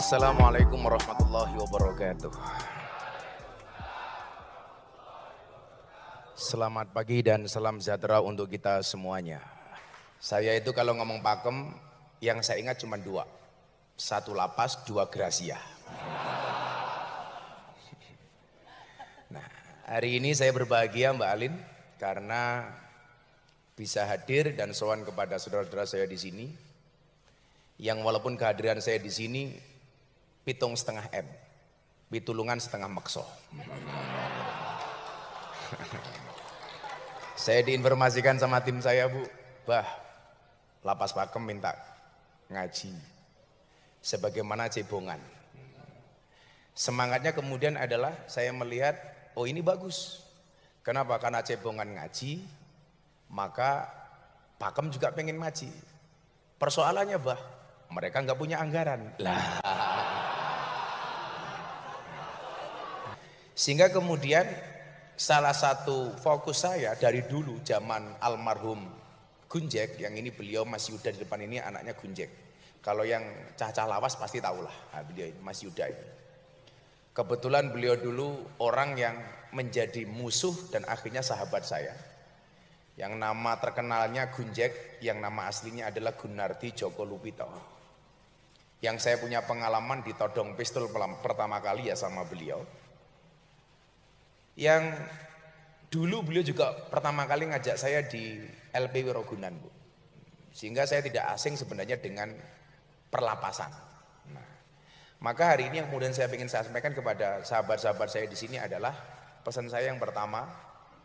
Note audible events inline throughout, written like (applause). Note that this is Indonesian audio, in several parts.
Assalamualaikum warahmatullahi wabarakatuh. Selamat pagi dan salam sejahtera untuk kita semuanya. Saya itu kalau ngomong pakem, yang saya ingat cuma dua. Satu lapas, dua gracia. Nah, hari ini saya berbahagia Mbak Alin karena bisa hadir dan sowan kepada saudara-saudara saya di sini. Yang walaupun kehadiran saya di sini pitung setengah M pitulungan setengah makso (laughs) saya diinformasikan sama tim saya bu bah lapas pakem minta ngaji sebagaimana cebongan semangatnya kemudian adalah saya melihat oh ini bagus kenapa karena cebongan ngaji maka pakem juga pengen ngaji persoalannya bah mereka nggak punya anggaran lah Sehingga kemudian salah satu fokus saya dari dulu zaman almarhum Gunjek, yang ini beliau masih udah di depan ini anaknya Gunjek. Kalau yang cacah lawas pasti tahulah nah, beliau masih Yuda ini. Kebetulan beliau dulu orang yang menjadi musuh dan akhirnya sahabat saya. Yang nama terkenalnya Gunjek, yang nama aslinya adalah Gunardi Joko Lupito. Yang saya punya pengalaman ditodong pistol pertama kali ya sama beliau yang dulu beliau juga pertama kali ngajak saya di LP Wirogunan Bu. Sehingga saya tidak asing sebenarnya dengan perlapasan. Nah, maka hari ini yang kemudian saya ingin saya sampaikan kepada sahabat-sahabat saya di sini adalah pesan saya yang pertama,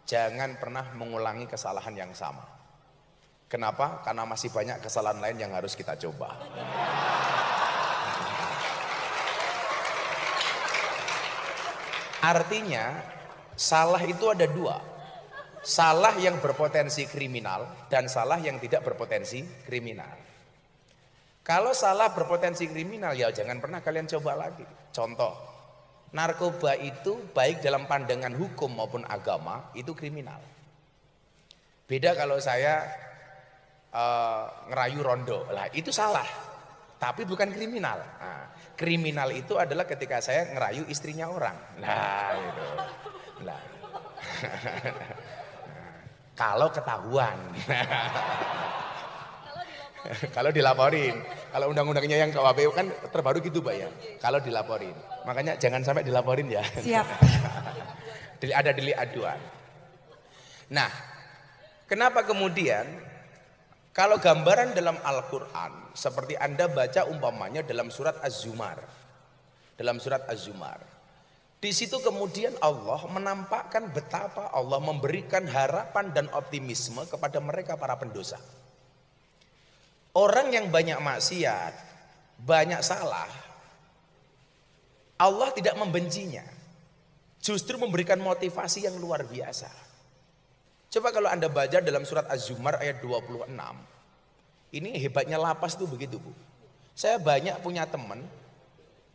jangan pernah mengulangi kesalahan yang sama. Kenapa? Karena masih banyak kesalahan lain yang harus kita coba. Artinya, Salah itu ada dua. Salah yang berpotensi kriminal dan salah yang tidak berpotensi kriminal. Kalau salah berpotensi kriminal ya jangan pernah kalian coba lagi. Contoh, narkoba itu baik dalam pandangan hukum maupun agama itu kriminal. Beda kalau saya uh, ngerayu rondo, lah itu salah, tapi bukan kriminal. Nah, kriminal itu adalah ketika saya ngerayu istrinya orang. Nah, itu. Lah. Kalau ketahuan. Kalau dilaporin. Kalau undang-undangnya yang KWPU kan terbaru gitu, Pak ya. Kalau dilaporin. Makanya jangan sampai dilaporin ya. Siap. (laughs) ada delik aduan. Nah, kenapa kemudian kalau gambaran dalam Al-Qur'an seperti Anda baca umpamanya dalam surat Az-Zumar. Dalam surat Az-Zumar. Di situ kemudian Allah menampakkan betapa Allah memberikan harapan dan optimisme kepada mereka para pendosa. Orang yang banyak maksiat, banyak salah, Allah tidak membencinya. Justru memberikan motivasi yang luar biasa. Coba kalau Anda baca dalam surat Az-Zumar ayat 26. Ini hebatnya lapas itu begitu, Bu. Saya banyak punya teman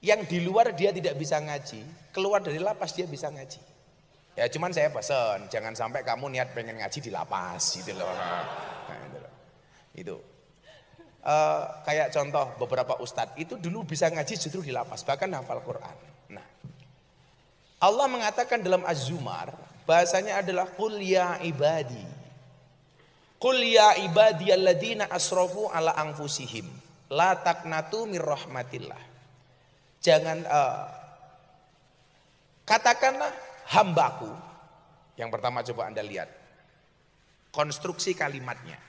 yang di luar dia tidak bisa ngaji, keluar dari lapas dia bisa ngaji. Ya cuman saya pesen, jangan sampai kamu niat pengen ngaji di lapas gitu loh. Nah, itu. Loh. itu. E, kayak contoh beberapa ustadz itu dulu bisa ngaji justru di lapas, bahkan hafal Quran. Nah, Allah mengatakan dalam Az-Zumar, bahasanya adalah qul ya ibadi. Qul ya aladina asrofu ala angfusihim. la taknatu min rahmatillah. Jangan uh, katakanlah hambaku. Yang pertama coba Anda lihat. Konstruksi kalimatnya.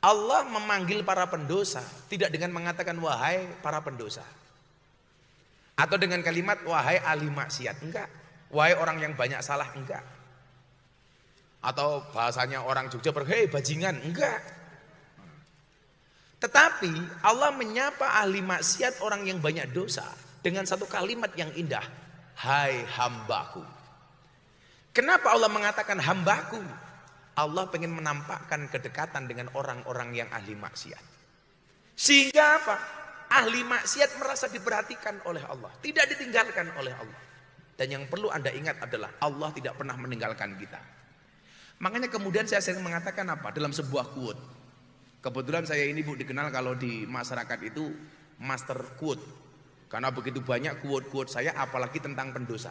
Allah memanggil para pendosa tidak dengan mengatakan wahai para pendosa. Atau dengan kalimat wahai ahli maksiat. Enggak. Wahai orang yang banyak salah enggak. Atau bahasanya orang Jogja berhei bajingan enggak. Tetapi Allah menyapa ahli maksiat orang yang banyak dosa dengan satu kalimat yang indah. Hai hambaku. Kenapa Allah mengatakan hambaku? Allah ingin menampakkan kedekatan dengan orang-orang yang ahli maksiat. Sehingga apa? Ahli maksiat merasa diperhatikan oleh Allah. Tidak ditinggalkan oleh Allah. Dan yang perlu Anda ingat adalah Allah tidak pernah meninggalkan kita. Makanya kemudian saya sering mengatakan apa? Dalam sebuah quote. Kebetulan saya ini Bu dikenal kalau di masyarakat itu master quote. Karena begitu banyak quote-quote saya apalagi tentang pendosa.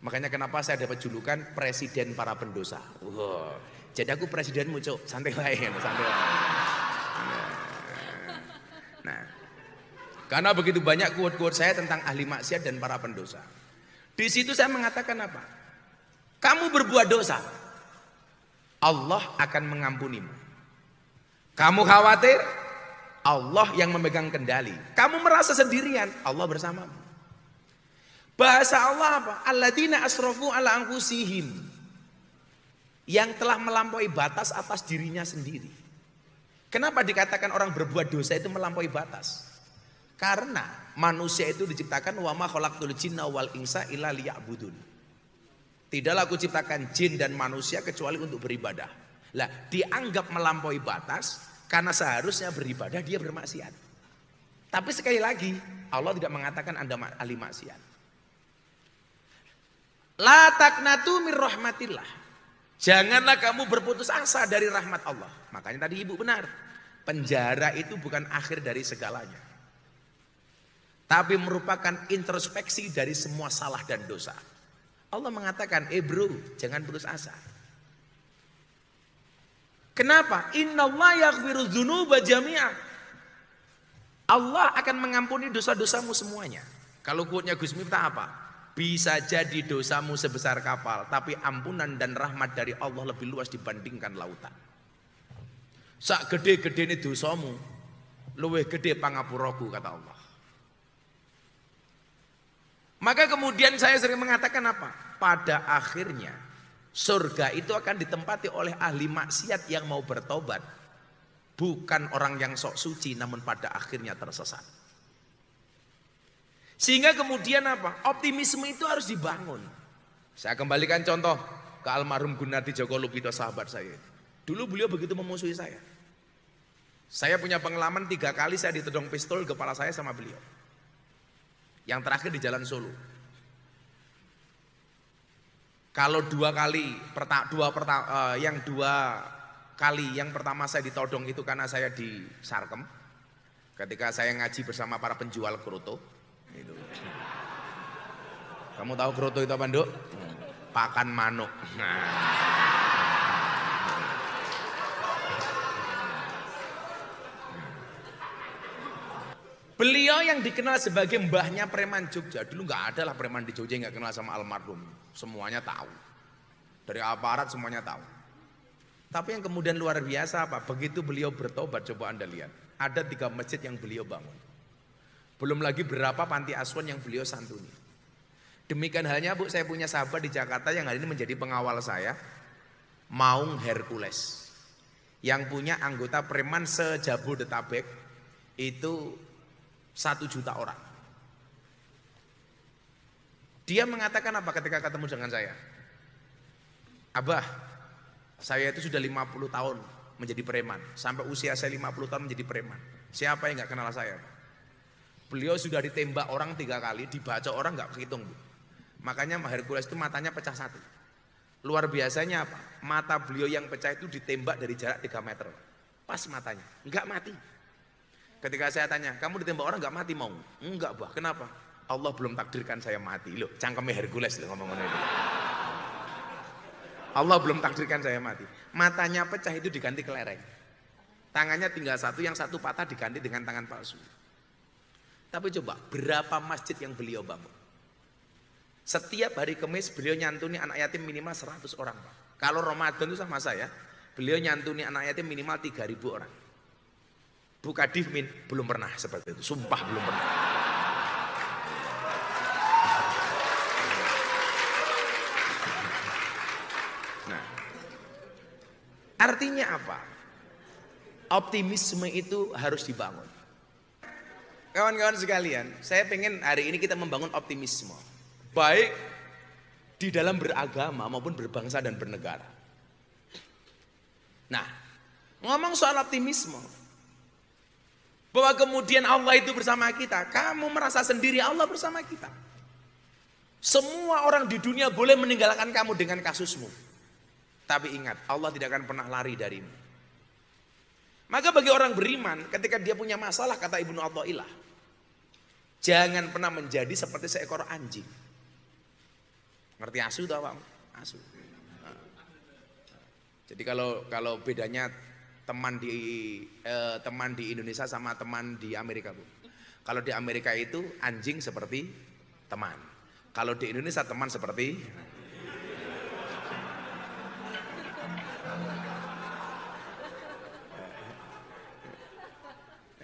Makanya kenapa saya dapat julukan presiden para pendosa. Wow. Jadi aku Presiden muncul Santai lain, santai lain. Nah. nah. Karena begitu banyak quote-quote saya tentang ahli maksiat dan para pendosa. Di situ saya mengatakan apa? Kamu berbuat dosa, Allah akan mengampunimu. Kamu khawatir? Allah yang memegang kendali. Kamu merasa sendirian, Allah bersamamu. Bahasa Allah apa? Alladzina asrafu ala anfusihim. Yang telah melampaui batas atas dirinya sendiri. Kenapa dikatakan orang berbuat dosa itu melampaui batas? Karena manusia itu diciptakan wama khalaqtul jinna wal insa illa liya'budun. Tidaklah aku ciptakan jin dan manusia kecuali untuk beribadah. Lah, dianggap melampaui batas karena seharusnya beribadah dia bermaksiat. Tapi sekali lagi, Allah tidak mengatakan Anda ahli maksiat. La taknatu min rahmatillah. Janganlah kamu berputus asa dari rahmat Allah. Makanya tadi ibu benar. Penjara itu bukan akhir dari segalanya. Tapi merupakan introspeksi dari semua salah dan dosa. Allah mengatakan, eh bro, jangan putus asa. Kenapa? Innallaha Allah akan mengampuni dosa-dosamu semuanya. Kalau kuatnya Gus Miftah apa? Bisa jadi dosamu sebesar kapal, tapi ampunan dan rahmat dari Allah lebih luas dibandingkan lautan. Sak gede-gede ini dosamu, luweh gede pangapuraku kata Allah. Maka kemudian saya sering mengatakan apa? Pada akhirnya Surga itu akan ditempati oleh ahli maksiat yang mau bertobat. Bukan orang yang sok suci namun pada akhirnya tersesat. Sehingga kemudian apa? Optimisme itu harus dibangun. Saya kembalikan contoh ke almarhum Gunardi Joko Lupito sahabat saya. Dulu beliau begitu memusuhi saya. Saya punya pengalaman tiga kali saya ditodong pistol kepala saya sama beliau. Yang terakhir di Jalan Solo. Kalau dua kali, perta dua perta, eh, yang dua kali, yang pertama saya ditodong itu karena saya di Sarkem. Ketika saya ngaji bersama para penjual kroto. Gitu. Kamu tahu kroto itu apa, Nduk? Pakan manuk. Beliau yang dikenal sebagai mbahnya preman Jogja. Dulu nggak ada lah preman di Jogja yang gak kenal sama almarhum semuanya tahu. Dari aparat semuanya tahu. Tapi yang kemudian luar biasa apa? Begitu beliau bertobat, coba Anda lihat. Ada tiga masjid yang beliau bangun. Belum lagi berapa panti asuhan yang beliau santuni. Demikian halnya Bu, saya punya sahabat di Jakarta yang hari ini menjadi pengawal saya. Maung Hercules. Yang punya anggota preman sejabodetabek itu satu juta orang. Dia mengatakan apa ketika ketemu dengan saya? Abah, saya itu sudah 50 tahun menjadi preman. Sampai usia saya 50 tahun menjadi preman. Siapa yang gak kenal saya? Beliau sudah ditembak orang tiga kali, dibaca orang gak kehitung. Bu. Makanya Hercules itu matanya pecah satu. Luar biasanya apa? Mata beliau yang pecah itu ditembak dari jarak 3 meter. Pas matanya, gak mati. Ketika saya tanya, kamu ditembak orang gak mati mau? Enggak bah, kenapa? Allah belum takdirkan saya mati loh cangkemnya Hercules loh ngomong ini Allah belum takdirkan saya mati matanya pecah itu diganti kelereng tangannya tinggal satu yang satu patah diganti dengan tangan palsu tapi coba berapa masjid yang beliau bangun setiap hari kemis beliau nyantuni anak yatim minimal 100 orang Pak. kalau Ramadan itu sama saya beliau nyantuni anak yatim minimal 3000 orang Bukadif divmin, belum pernah seperti itu sumpah belum pernah Artinya apa? Optimisme itu harus dibangun. Kawan-kawan sekalian, saya pengen hari ini kita membangun optimisme. Baik di dalam beragama maupun berbangsa dan bernegara. Nah, ngomong soal optimisme. Bahwa kemudian Allah itu bersama kita. Kamu merasa sendiri Allah bersama kita. Semua orang di dunia boleh meninggalkan kamu dengan kasusmu. Tapi ingat, Allah tidak akan pernah lari darimu. Maka bagi orang beriman, ketika dia punya masalah, kata Ibnu Atta'illah, jangan pernah menjadi seperti seekor anjing. Ngerti asu tau Pak? Asu. Jadi kalau kalau bedanya teman di eh, teman di Indonesia sama teman di Amerika bu. Kalau di Amerika itu anjing seperti teman. Kalau di Indonesia teman seperti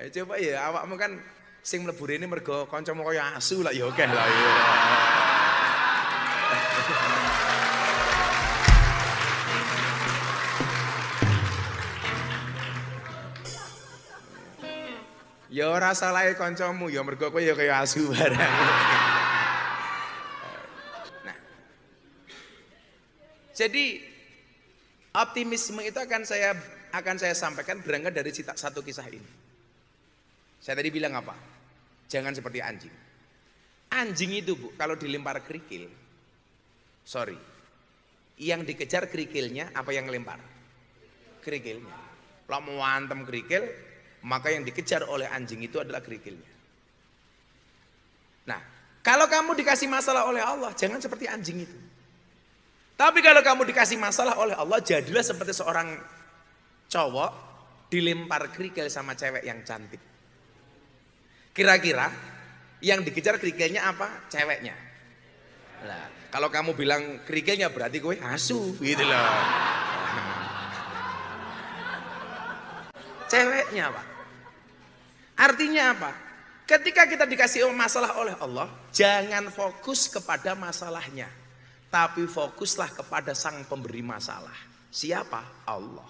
coba ya awakmu kan sing melebur ini mergo kancamu kaya asu lah ya oke lah ya. Ya ora salahe ya kancamu ya mergo kowe ya kaya asu barang. nah. Jadi optimisme itu akan saya akan saya sampaikan berangkat dari satu kisah ini. Saya tadi bilang apa? Jangan seperti anjing. Anjing itu bu, kalau dilempar kerikil, sorry, yang dikejar kerikilnya apa yang lempar? Kerikilnya. Kalau mau antem kerikil, maka yang dikejar oleh anjing itu adalah kerikilnya. Nah, kalau kamu dikasih masalah oleh Allah, jangan seperti anjing itu. Tapi kalau kamu dikasih masalah oleh Allah, jadilah seperti seorang cowok dilempar kerikil sama cewek yang cantik. Kira-kira yang dikejar kerikilnya apa? Ceweknya. Nah, kalau kamu bilang kerikilnya berarti gue asu gitu loh. (laughs) Ceweknya Pak. Artinya apa? Ketika kita dikasih masalah oleh Allah, jangan fokus kepada masalahnya. Tapi fokuslah kepada sang pemberi masalah. Siapa? Allah.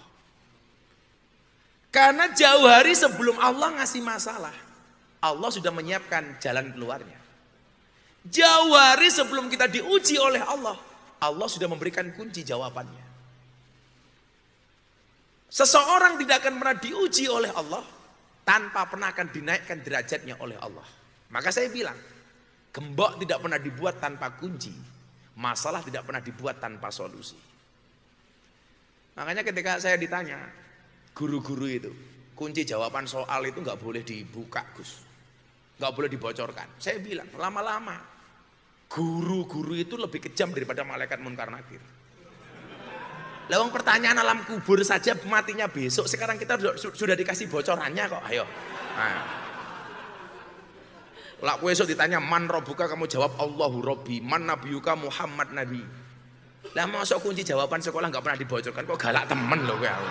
Karena jauh hari sebelum Allah ngasih masalah, Allah sudah menyiapkan jalan keluarnya. Jauh hari sebelum kita diuji oleh Allah, Allah sudah memberikan kunci jawabannya. Seseorang tidak akan pernah diuji oleh Allah tanpa pernah akan dinaikkan derajatnya oleh Allah. Maka saya bilang, gembok tidak pernah dibuat tanpa kunci, masalah tidak pernah dibuat tanpa solusi. Makanya ketika saya ditanya, guru-guru itu, kunci jawaban soal itu nggak boleh dibuka Gus nggak boleh dibocorkan. Saya bilang lama-lama guru-guru itu lebih kejam daripada malaikat munkar nakir. Lawang pertanyaan alam kubur saja matinya besok. Sekarang kita sudah dikasih bocorannya kok. Ayo. Nah. Lah esok ditanya man robuka kamu jawab Allahu Robbi, man nabiyuka Muhammad Nabi. Lah masuk kunci jawaban sekolah nggak pernah dibocorkan kok galak temen loh kau.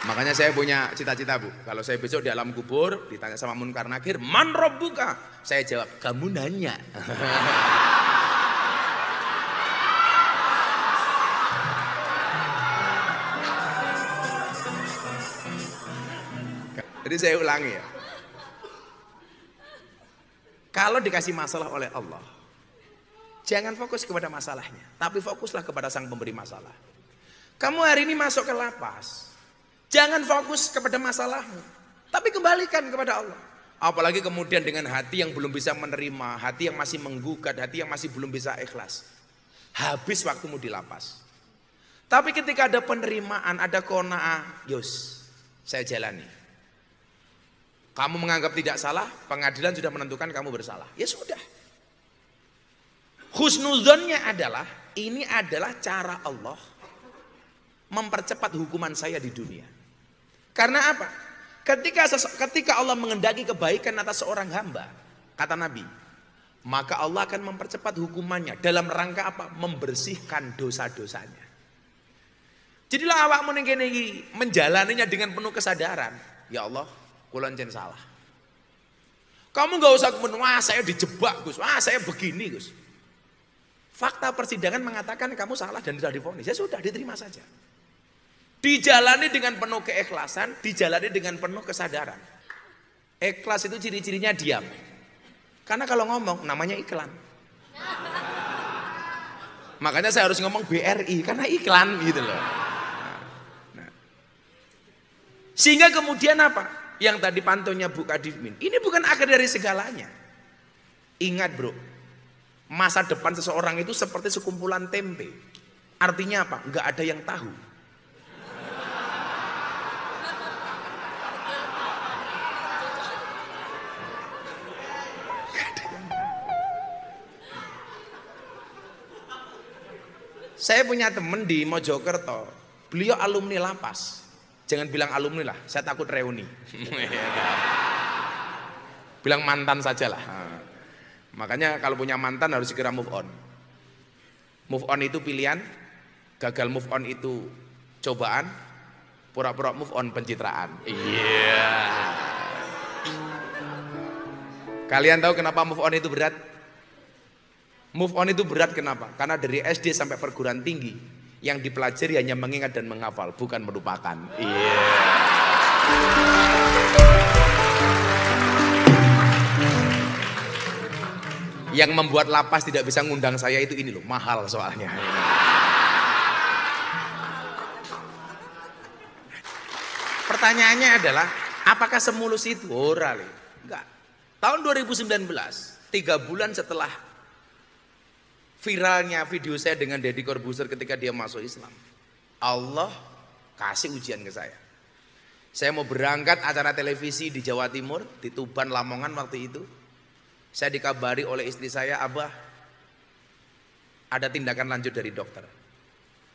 Makanya saya punya cita-cita bu, kalau saya besok di alam kubur ditanya sama Munkar Nakir, man robuka? Saya jawab, kamu nanya. (laughs) Jadi saya ulangi ya. Kalau dikasih masalah oleh Allah, jangan fokus kepada masalahnya, tapi fokuslah kepada sang pemberi masalah. Kamu hari ini masuk ke lapas, Jangan fokus kepada masalahmu, tapi kembalikan kepada Allah. Apalagi kemudian dengan hati yang belum bisa menerima, hati yang masih menggugat, hati yang masih belum bisa ikhlas. Habis waktumu di lapas. Tapi ketika ada penerimaan, ada kona'ah, yus, saya jalani. Kamu menganggap tidak salah, pengadilan sudah menentukan kamu bersalah. Ya sudah. Khusnuzonnya adalah, ini adalah cara Allah mempercepat hukuman saya di dunia. Karena apa? Ketika ketika Allah mengendaki kebaikan atas seorang hamba, kata Nabi, maka Allah akan mempercepat hukumannya dalam rangka apa? Membersihkan dosa-dosanya. Jadilah awak menenggini menjalaninya dengan penuh kesadaran. Ya Allah, kulonjen salah. Kamu gak usah kemudian, wah saya dijebak Gus, wah saya begini Gus. Fakta persidangan mengatakan kamu salah dan sudah difonis. Ya sudah, diterima saja. Dijalani dengan penuh keikhlasan, dijalani dengan penuh kesadaran. Ikhlas itu ciri-cirinya diam. Karena kalau ngomong namanya iklan. Makanya saya harus ngomong BRI karena iklan gitu loh. Nah, nah. Sehingga kemudian apa? Yang tadi pantunya Bu Kadifmin. Ini bukan akhir dari segalanya. Ingat bro, masa depan seseorang itu seperti sekumpulan tempe. Artinya apa? Enggak ada yang tahu. Saya punya temen di Mojokerto, beliau ya alumni lapas. Jangan bilang alumni lah, saya takut reuni. (laughs) bilang mantan sajalah. Ah. Makanya kalau punya mantan harus segera move on. Move on itu pilihan, gagal move on itu cobaan, pura-pura move on pencitraan. Iya. Yeah. Kalian tahu kenapa move on itu berat? Move on itu berat kenapa? Karena dari SD sampai perguruan tinggi yang dipelajari hanya mengingat dan menghafal, bukan melupakan. Iya. Yeah. Yang membuat lapas tidak bisa ngundang saya itu ini loh, mahal soalnya. Pertanyaannya adalah, apakah semulus itu? Ora, oh, Enggak. Tahun 2019, tiga bulan setelah viralnya video saya dengan Deddy Corbuzier ketika dia masuk Islam. Allah kasih ujian ke saya. Saya mau berangkat acara televisi di Jawa Timur, di Tuban Lamongan waktu itu. Saya dikabari oleh istri saya, Abah, ada tindakan lanjut dari dokter.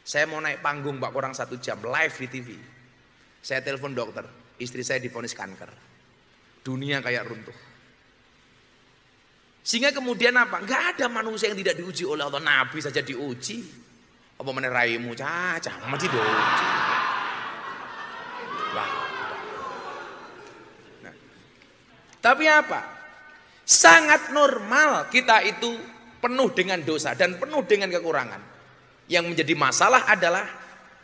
Saya mau naik panggung, Pak, kurang satu jam, live di TV. Saya telepon dokter, istri saya difonis kanker. Dunia kayak runtuh. Sehingga kemudian apa? Enggak ada manusia yang tidak diuji oleh Allah. Nabi saja diuji. Apa mana raimu caca, mati diuji. Nah. Tapi apa? Sangat normal kita itu penuh dengan dosa dan penuh dengan kekurangan. Yang menjadi masalah adalah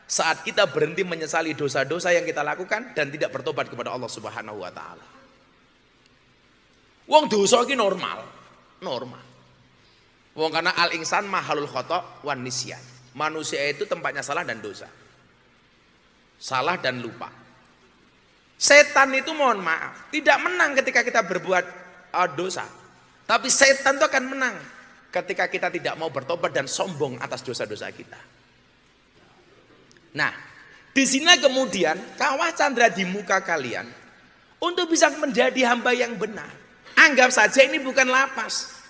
saat kita berhenti menyesali dosa-dosa yang kita lakukan dan tidak bertobat kepada Allah Subhanahu wa taala. Wong dosa iki normal normal. Wong karena al insan mahalul khotob wan nisyan. Manusia itu tempatnya salah dan dosa. Salah dan lupa. Setan itu mohon maaf, tidak menang ketika kita berbuat uh, dosa. Tapi setan itu akan menang ketika kita tidak mau bertobat dan sombong atas dosa-dosa kita. Nah, di sini kemudian kawah candra di muka kalian untuk bisa menjadi hamba yang benar. Anggap saja ini bukan lapas,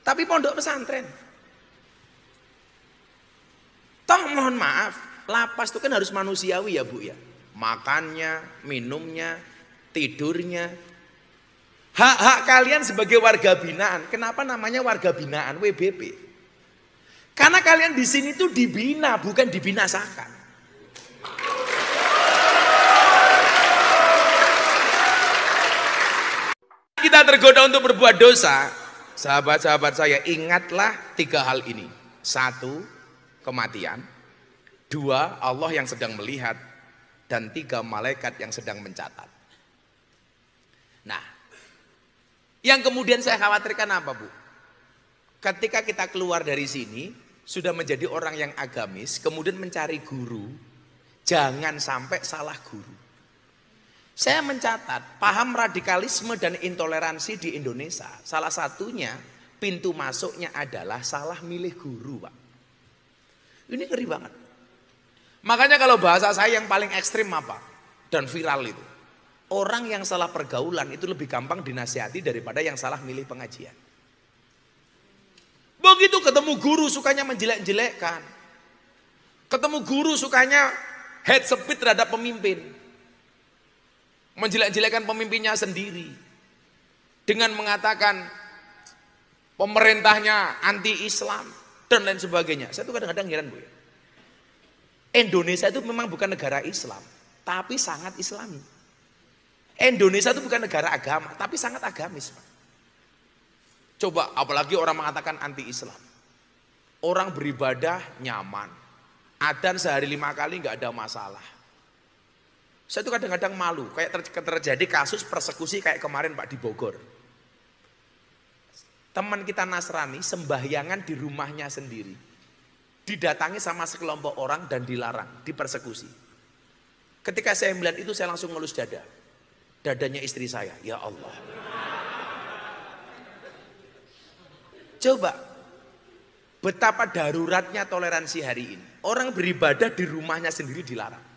tapi pondok pesantren. Toh mohon maaf, lapas itu kan harus manusiawi ya Bu ya. Makannya, minumnya, tidurnya. Hak-hak kalian sebagai warga binaan, kenapa namanya warga binaan WBP? Karena kalian di sini itu dibina, bukan dibinasakan. kita tergoda untuk berbuat dosa, sahabat-sahabat saya ingatlah tiga hal ini. Satu, kematian. Dua, Allah yang sedang melihat. Dan tiga, malaikat yang sedang mencatat. Nah, yang kemudian saya khawatirkan apa Bu? Ketika kita keluar dari sini, sudah menjadi orang yang agamis, kemudian mencari guru, jangan sampai salah guru. Saya mencatat paham radikalisme dan intoleransi di Indonesia. Salah satunya pintu masuknya adalah salah milih guru, Pak. Ini ngeri banget. Makanya kalau bahasa saya yang paling ekstrim apa? Dan viral itu. Orang yang salah pergaulan itu lebih gampang dinasihati daripada yang salah milih pengajian. Begitu ketemu guru sukanya menjelek-jelekkan. Ketemu guru sukanya head speed terhadap pemimpin. Menjelek-jelekan pemimpinnya sendiri. Dengan mengatakan pemerintahnya anti-Islam dan lain sebagainya. Saya tuh kadang-kadang heran Bu ya. Indonesia itu memang bukan negara Islam, tapi sangat Islami. Indonesia itu bukan negara agama, tapi sangat agamis. Pak. Coba apalagi orang mengatakan anti-Islam. Orang beribadah nyaman. Adan sehari lima kali nggak ada masalah. Saya itu kadang-kadang malu, kayak ter terjadi kasus persekusi kayak kemarin Pak di Bogor. Teman kita Nasrani sembahyangan di rumahnya sendiri. Didatangi sama sekelompok orang dan dilarang, dipersekusi. Ketika saya melihat itu saya langsung ngelus dada. Dadanya istri saya, ya Allah. Coba betapa daruratnya toleransi hari ini. Orang beribadah di rumahnya sendiri dilarang.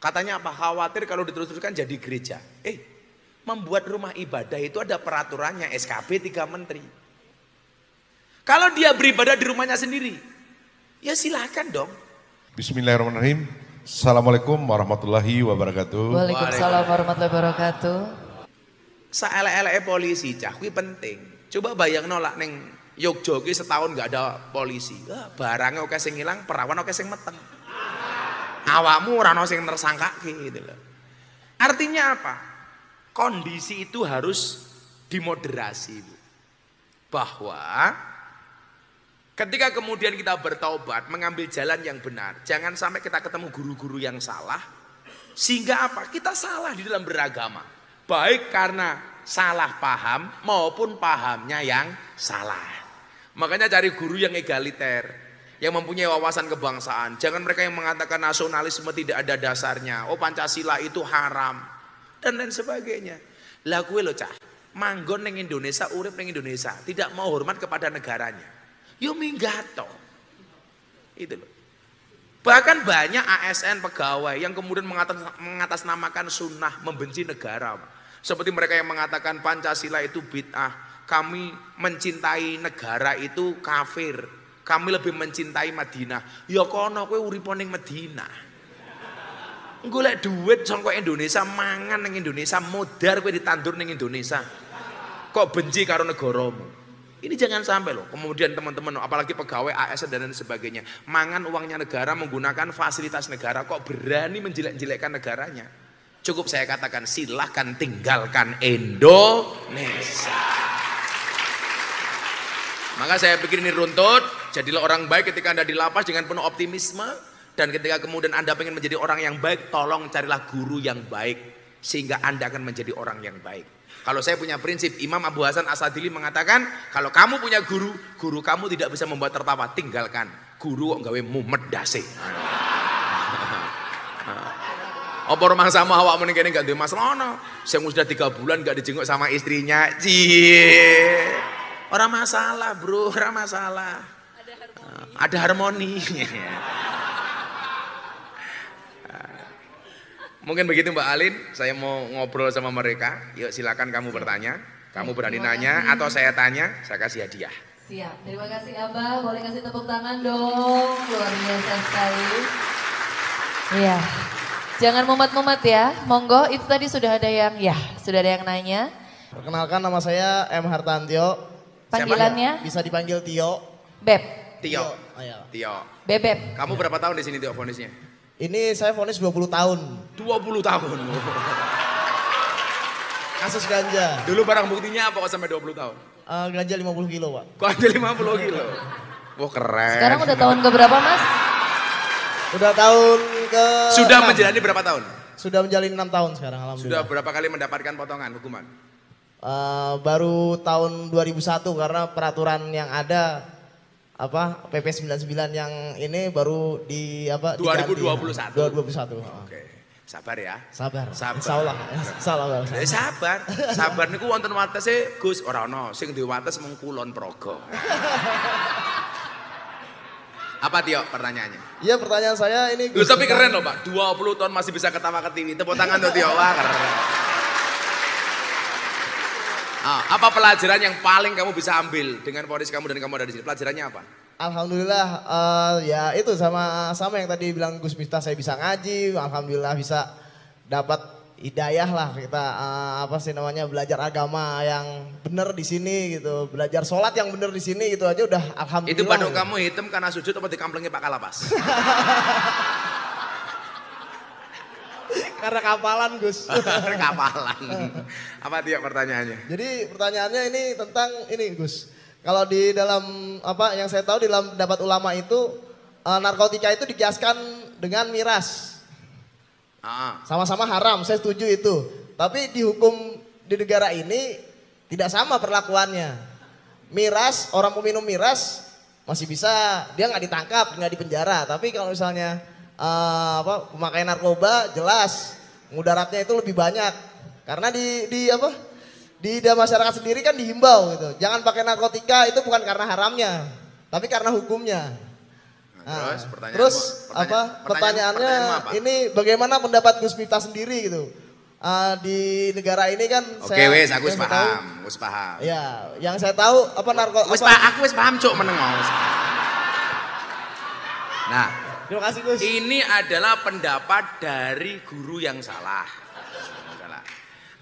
Katanya apa? Khawatir kalau diterus-teruskan jadi gereja. Eh, membuat rumah ibadah itu ada peraturannya SKB tiga menteri. Kalau dia beribadah di rumahnya sendiri, ya silahkan dong. Bismillahirrahmanirrahim. Assalamualaikum warahmatullahi wabarakatuh. Waalaikumsalam warahmatullahi wabarakatuh. Saele-ele polisi, cahwi penting. Coba bayang nolak neng Yogyo setahun gak ada polisi. Ah, barangnya oke sing hilang, perawan oke sing meteng awakmu ora sing tersangkake gitu loh. Artinya apa? Kondisi itu harus dimoderasi, Bu. Bahwa ketika kemudian kita bertaubat, mengambil jalan yang benar, jangan sampai kita ketemu guru-guru yang salah sehingga apa? Kita salah di dalam beragama. Baik karena salah paham maupun pahamnya yang salah. Makanya cari guru yang egaliter yang mempunyai wawasan kebangsaan. Jangan mereka yang mengatakan nasionalisme tidak ada dasarnya. Oh Pancasila itu haram dan lain sebagainya. Lah lo cah, manggon neng Indonesia, urip neng Indonesia, tidak mau hormat kepada negaranya. Yo minggato. Itu loh. Bahkan banyak ASN pegawai yang kemudian mengatas, mengatasnamakan sunnah membenci negara. Seperti mereka yang mengatakan Pancasila itu bid'ah, kami mencintai negara itu kafir. Kami lebih mencintai Madinah. Ya kono kowe uripane ning Madinah. Golek duit saka Indonesia mangan ning Indonesia, modar kowe ditandur ning Indonesia. Kok benci karo negaramu? Ini jangan sampai loh. Kemudian teman-teman, apalagi pegawai ASN dan lain sebagainya, mangan uangnya negara menggunakan fasilitas negara, kok berani menjelek-jelekkan negaranya? Cukup saya katakan, silahkan tinggalkan Indonesia. Maka saya pikir ini runtut, Jadilah orang baik ketika Anda di lapas dengan penuh optimisme dan ketika kemudian Anda ingin menjadi orang yang baik, tolong carilah guru yang baik sehingga Anda akan menjadi orang yang baik. Kalau saya punya prinsip, Imam Abu Hasan Asadili mengatakan, kalau kamu punya guru, guru kamu tidak bisa membuat tertawa, tinggalkan. Guru kok gawe mumet dasi. (laughs) Apa rumah sama awak ini gak di masalah no saya sudah tiga bulan gak dijenguk sama istrinya. Cie. Orang masalah, Bro, orang masalah ada harmoni. Mungkin begitu Mbak Alin, saya mau ngobrol sama mereka. Yuk silakan kamu bertanya. Kamu berani nanya atau saya tanya, saya kasih hadiah. Siap, terima kasih Abah. Boleh kasih tepuk tangan dong. Luar biasa sekali. Iya. Jangan mumet-mumet ya. Monggo, itu tadi sudah ada yang ya, sudah ada yang nanya. Perkenalkan nama saya M Hartantio. Panggilannya? Bisa dipanggil Tio. Beb. Tio. Tio. Oh, iya. Bebek. Kamu berapa tahun di sini Tio fonisnya? Ini saya vonis 20 tahun. 20 tahun. (laughs) Kasus ganja. Dulu barang buktinya apa kok sampai 20 tahun? Uh, ganja 50 kilo, Pak. Kok ada 50 kilo? Wah, keren. Sekarang udah tahun ke berapa, Mas? Udah tahun ke Sudah menjalani berapa tahun? Sudah menjalani 6 tahun sekarang alhamdulillah. Sudah berapa kali mendapatkan potongan hukuman? Uh, baru tahun 2001 karena peraturan yang ada apa PP 99 yang ini baru di apa 2021. Diganti. 2021. Oke. Sabar ya. Sabar. Sabar. Insyaallah. Insyaallah. Ya, sabar. Sabar niku wonten watese Gus ora ana sing duwe wates mung kulon progo. Apa Tio pertanyaannya? Iya pertanyaan saya ini Gus. tapi keren loh Pak, 20 tahun masih bisa ketawa ketini Tepuk tangan tuh Tio, wah keren. Ah, apa pelajaran yang paling kamu bisa ambil dengan polis kamu dan kamu ada di sini? Pelajarannya apa? Alhamdulillah uh, ya itu sama sama yang tadi bilang Gus Miftah saya bisa ngaji, alhamdulillah bisa dapat hidayah lah kita uh, apa sih namanya belajar agama yang benar di sini gitu, belajar sholat yang benar di sini gitu aja udah alhamdulillah. Itu badan kamu hitam karena sujud atau di kamplengnya Pak Kalapas? (laughs) Karena kapalan Gus. (laughs) Karena kapalan. Apa dia pertanyaannya? Jadi pertanyaannya ini tentang ini Gus. Kalau di dalam apa yang saya tahu di dalam dapat ulama itu eh, narkotika itu dikiaskan dengan miras. Ah. Sama-sama haram, saya setuju itu. Tapi di hukum di negara ini tidak sama perlakuannya. Miras, orang peminum miras masih bisa dia nggak ditangkap, nggak dipenjara. Tapi kalau misalnya uh, apa pemakaian narkoba jelas mudaratnya itu lebih banyak karena di di apa di, dalam masyarakat sendiri kan dihimbau gitu jangan pakai narkotika itu bukan karena haramnya tapi karena hukumnya nah, terus, pertanyaan, terus apa pertanyaan, pertanyaannya pertanyaan apa? ini bagaimana pendapat Gus Mita sendiri gitu uh, di negara ini kan Oke okay, wes aku paham, Gus paham. Ya, yang saya tahu apa narko paham, aku paham cuk menengok Nah, Terima kasih Gus. Ini adalah pendapat dari guru yang salah.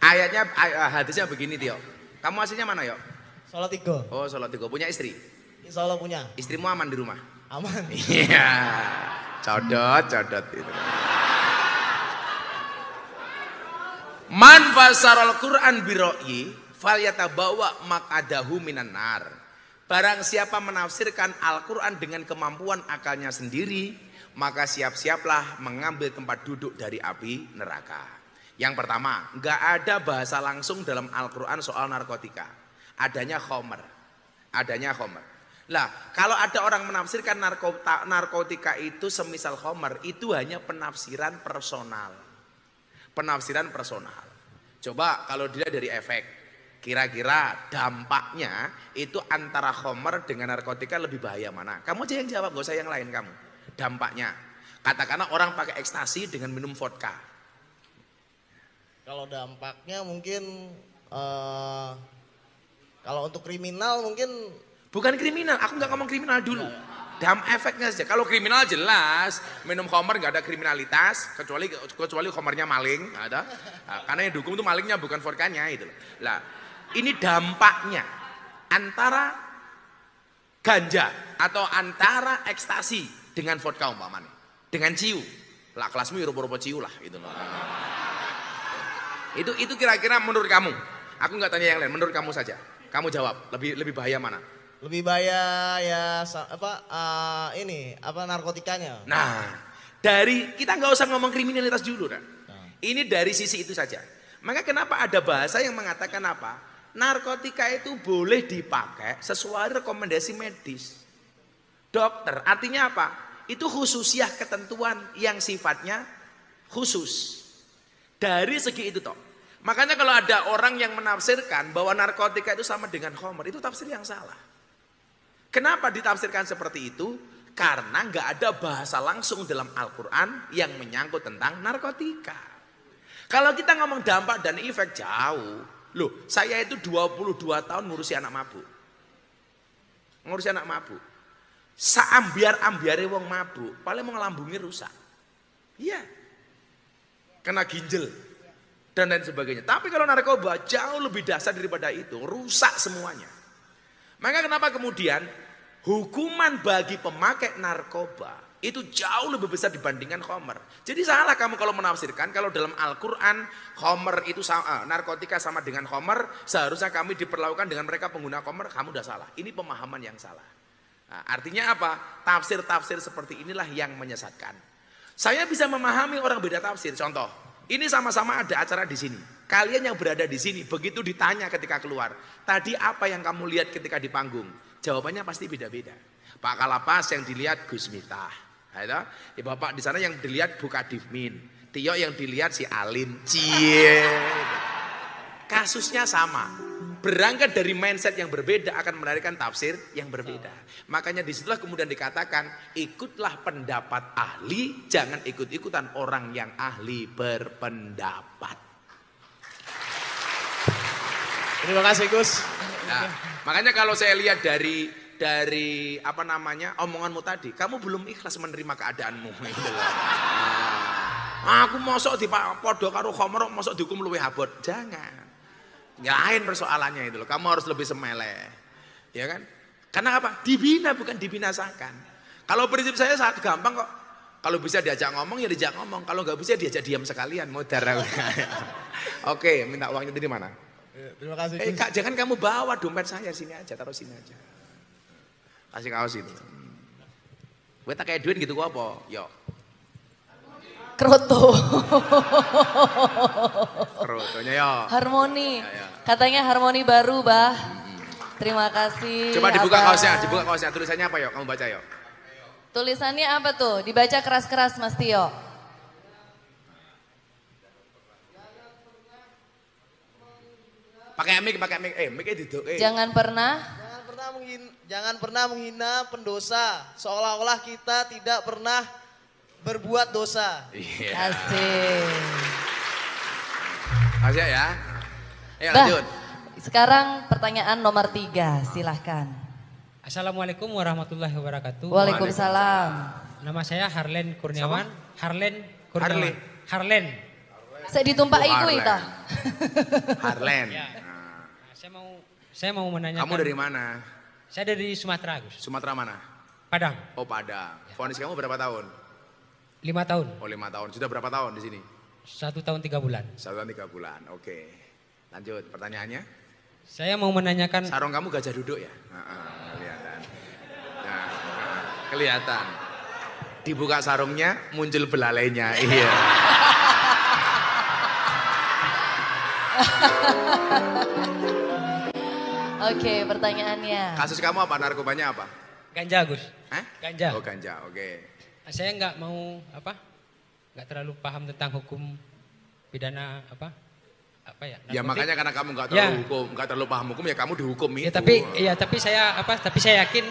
Ayatnya ay eh, hadisnya begini Tio. Kamu aslinya mana Yok? Salat tiga. Oh salat tiga. Punya istri? Insya Allah punya. Istrimu aman di rumah? Aman. (laughs) Iya. yeah. Codot, codot itu. Man fasarul Quran biroyi bawa makadahu minan nar. Barang siapa menafsirkan Al-Quran dengan kemampuan akalnya sendiri, maka siap-siaplah mengambil tempat duduk dari api neraka. Yang pertama, nggak ada bahasa langsung dalam Al-Quran soal narkotika. Adanya homer. Adanya homer. Lah, kalau ada orang menafsirkan narkota, narkotika itu semisal homer, itu hanya penafsiran personal. Penafsiran personal. Coba kalau dilihat dari efek, kira-kira dampaknya itu antara homer dengan narkotika lebih bahaya mana? Kamu aja yang jawab, gak usah yang lain kamu dampaknya. Katakanlah orang pakai ekstasi dengan minum vodka. Kalau dampaknya mungkin uh, kalau untuk kriminal mungkin bukan kriminal, aku nggak ngomong kriminal dulu. Dam efeknya saja. Kalau kriminal jelas minum komer nggak ada kriminalitas kecuali kecuali komernya maling ada. Nah, karena yang dukung itu malingnya bukan vodkanya itu. Lah ini dampaknya antara ganja atau antara ekstasi dengan vodka umpamanya dengan ciu lah kelasmu ya rupa-rupa ciu lah gitu loh itu itu kira-kira menurut kamu aku nggak tanya yang lain menurut kamu saja kamu jawab lebih lebih bahaya mana lebih bahaya ya apa uh, ini apa narkotikanya nah dari kita nggak usah ngomong kriminalitas dulu nah. ini dari sisi itu saja maka kenapa ada bahasa yang mengatakan apa narkotika itu boleh dipakai sesuai rekomendasi medis dokter artinya apa itu khususiah ketentuan yang sifatnya khusus. Dari segi itu toh. Makanya kalau ada orang yang menafsirkan bahwa narkotika itu sama dengan homer, itu tafsir yang salah. Kenapa ditafsirkan seperti itu? Karena nggak ada bahasa langsung dalam Al-Quran yang menyangkut tentang narkotika. Kalau kita ngomong dampak dan efek jauh. Loh, saya itu 22 tahun ngurusi anak mabuk. Ngurusi anak mabuk. Saambiar-ambiare wong mabuk, paling mau ngelambungi rusak. Iya. Kena ginjal dan lain sebagainya. Tapi kalau narkoba jauh lebih dasar daripada itu, rusak semuanya. Maka kenapa kemudian hukuman bagi pemakai narkoba itu jauh lebih besar dibandingkan khomer. Jadi salah kamu kalau menafsirkan kalau dalam Al-Qur'an khomer itu sama, eh, narkotika sama dengan khomer, seharusnya kami diperlakukan dengan mereka pengguna khomer, kamu udah salah. Ini pemahaman yang salah. Nah, artinya apa? Tafsir-tafsir seperti inilah yang menyesatkan. Saya bisa memahami orang beda tafsir. Contoh, ini sama-sama ada acara di sini. Kalian yang berada di sini, begitu ditanya ketika keluar, tadi apa yang kamu lihat ketika di panggung? Jawabannya pasti beda-beda. Pak Kalapas yang dilihat Gus Miftah. Nah, ya, Bapak di sana yang dilihat Divmin. Tio yang dilihat si Alin. Cie kasusnya sama. Berangkat dari mindset yang berbeda akan melahirkan tafsir yang berbeda. Makanya disitulah kemudian dikatakan, ikutlah pendapat ahli, jangan ikut-ikutan orang yang ahli berpendapat. Terima kasih Gus. Nah, makanya kalau saya lihat dari dari apa namanya omonganmu tadi, kamu belum ikhlas menerima keadaanmu. (laughs) Gitu Nah, aku mosok di podo karo khomrok mosok dihukum luwe habot. Jangan. Nggak lain persoalannya itu loh. Kamu harus lebih semeleh. Ya kan? Karena apa? Dibina bukan dibinasakan. Kalau prinsip saya sangat gampang kok. Kalau bisa diajak ngomong ya diajak ngomong. Kalau nggak bisa diajak diam sekalian. Modar. (laughs) Oke, minta uangnya dari mana? Ya, terima kasih. Eh kak, jangan kamu bawa dompet saya sini aja, taruh sini aja. Kasih kaos itu. Gue hmm. tak kayak duit gitu gue apa? Yuk. Kroto. Krotonya ya. Harmoni. Ya, ya. Katanya harmoni baru, Bah. Terima kasih. Coba dibuka apa? kaosnya, dibuka kaosnya. Tulisannya apa, yo? Kamu baca, yo. Tulisannya apa tuh? Dibaca keras-keras, Mas Tio. Pakai mic, pakai mic. Eh, mic duduk. Eh. Jangan pernah Jangan pernah menghina, jangan pernah menghina pendosa seolah-olah kita tidak pernah berbuat dosa. Iya. Yeah. Asik. Asik ya. Ayo bah, lanjut. Sekarang pertanyaan nomor tiga, silahkan. Assalamualaikum warahmatullahi wabarakatuh. Waalaikumsalam. Nama saya Harlen Kurniawan. Sama? Harlen Kurniawan. Harley. Harlen. Saya ditumpah oh, itu. Harlen. Ya. saya mau saya mau menanyakan. Kamu dari mana? Saya dari Sumatera, Gus. Sumatera mana? Padang. Oh, Padang. Ya. Fonis kamu berapa tahun? Lima tahun. Oh lima tahun. Sudah berapa tahun di sini? Satu tahun tiga bulan. Satu tahun tiga bulan. Oke. Lanjut pertanyaannya. Saya mau menanyakan. Sarung kamu gajah duduk ya? Uh -uh, kelihatan. Nah, ah, kelihatan. Dibuka sarungnya muncul belalainya. Iya. Oke, pertanyaannya. Kasus kamu apa? Narkobanya apa? Ganja, Gus. Hah? Ganja. Oh, ganja. Oke. Okay saya nggak mau apa nggak terlalu paham tentang hukum pidana apa apa ya ya makanya karena kamu nggak terlalu ya. hukum nggak terlalu paham hukum ya kamu dihukum ya, itu. tapi ya tapi saya apa tapi saya yakin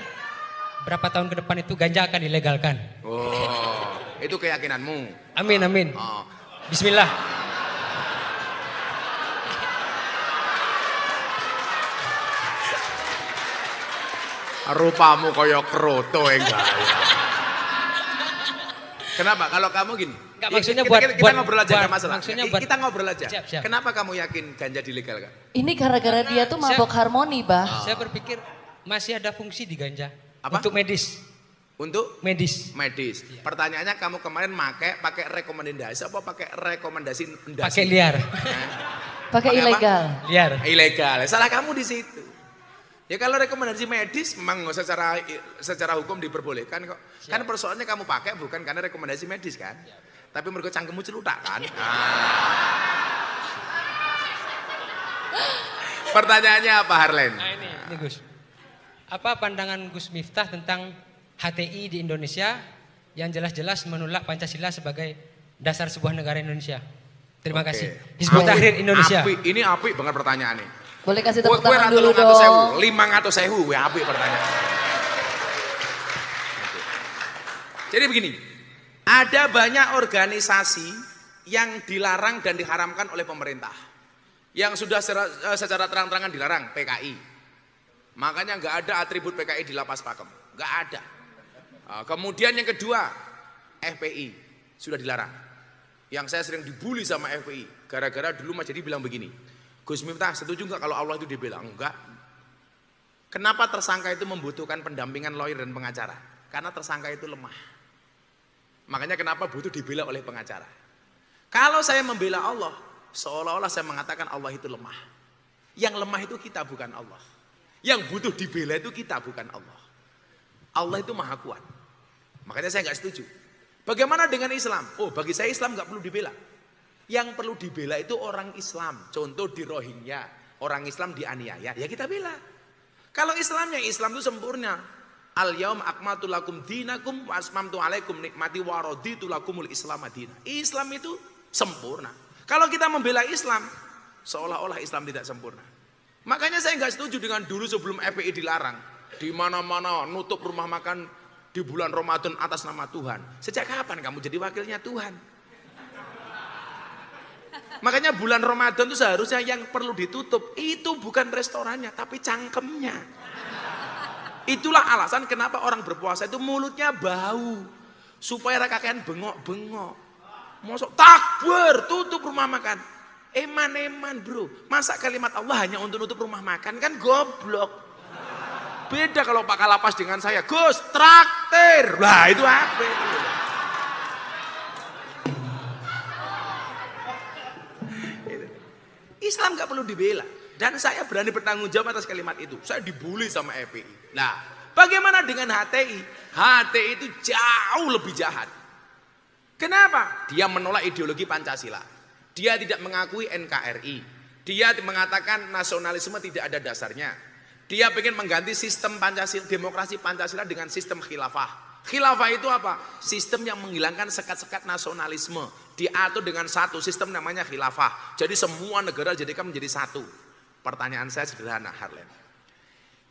berapa tahun ke depan itu ganja akan dilegalkan oh itu keyakinanmu amin ah, amin oh. Bismillah rupamu koyok kroto eh, enggak ya. Kenapa? Kalau kamu gini. Enggak, maksudnya kita, buat, kita, kita buat, ngobrol aja buat, masalah. Maksudnya buat, kita ngobrol aja. Siap, siap. Kenapa kamu yakin ganja dilegal kak? Ini gara-gara dia tuh mabok siap. harmoni, bah. Oh. Saya berpikir masih ada fungsi di ganja. Apa? Untuk medis. Untuk medis. Medis. Iya. Pertanyaannya kamu kemarin pakai pakai rekomendasi apa pakai rekomendasi? Pakai liar. pakai ilegal. Liar. Ilegal. Salah kamu di situ. Ya kalau rekomendasi medis memang secara secara hukum diperbolehkan kok. Siap. Kan persoalannya kamu pakai bukan karena rekomendasi medis kan. Siap. Tapi mergo cangkemmu celutak kan. Iya. Ah. Pertanyaannya apa Harlen? Nah, ini, ini Gus. Apa pandangan Gus Miftah tentang HTI di Indonesia yang jelas-jelas menolak Pancasila sebagai dasar sebuah negara Indonesia? Terima okay. kasih. Hizbut Tahrir Indonesia. Api, ini api banget pertanyaannya. Boleh kasih tepuk tangan dulu dong. Sewu, lima atau sewu, ya abis pertanyaan. Jadi begini, ada banyak organisasi yang dilarang dan diharamkan oleh pemerintah. Yang sudah secara, eh, secara terang-terangan dilarang, PKI. Makanya nggak ada atribut PKI di lapas pakem, nggak ada. Eh, kemudian yang kedua, FPI sudah dilarang. Yang saya sering dibully sama FPI, gara-gara dulu Mas Jadi bilang begini, Gus Miftah setuju nggak kalau Allah itu dibela? Enggak. Kenapa tersangka itu membutuhkan pendampingan lawyer dan pengacara? Karena tersangka itu lemah. Makanya kenapa butuh dibela oleh pengacara? Kalau saya membela Allah, seolah-olah saya mengatakan Allah itu lemah. Yang lemah itu kita bukan Allah. Yang butuh dibela itu kita bukan Allah. Allah itu maha kuat. Makanya saya nggak setuju. Bagaimana dengan Islam? Oh, bagi saya Islam nggak perlu dibela. Yang perlu dibela itu orang Islam. Contoh di Rohingya, orang Islam dianiaya, ya kita bela. Kalau Islamnya Islam itu sempurna. Al yaum akmatu lakum dinakum wa asmamtu alaikum nikmati wa raditu lakumul Islam adina. Islam itu sempurna. Kalau kita membela Islam, seolah-olah Islam tidak sempurna. Makanya saya nggak setuju dengan dulu sebelum FPI dilarang. Di mana-mana nutup rumah makan di bulan Ramadan atas nama Tuhan. Sejak kapan kamu jadi wakilnya Tuhan? Makanya bulan Ramadan itu seharusnya yang perlu ditutup itu bukan restorannya tapi cangkemnya. Itulah alasan kenapa orang berpuasa itu mulutnya bau supaya rakakan bengok-bengok. Mosok takbir tutup rumah makan. Eman-eman bro, masa kalimat Allah hanya untuk nutup rumah makan kan goblok. Beda kalau Pak Kalapas dengan saya, Gus traktir. Lah itu apa? Islam nggak perlu dibela. Dan saya berani bertanggung jawab atas kalimat itu. Saya dibully sama FPI. Nah, bagaimana dengan HTI? HTI itu jauh lebih jahat. Kenapa? Dia menolak ideologi Pancasila. Dia tidak mengakui NKRI. Dia mengatakan nasionalisme tidak ada dasarnya. Dia ingin mengganti sistem Pancasila, demokrasi Pancasila dengan sistem khilafah. Khilafah itu apa? Sistem yang menghilangkan sekat-sekat nasionalisme, diatur dengan satu sistem namanya khilafah. Jadi semua negara jadikan menjadi satu. Pertanyaan saya sederhana, Harlem.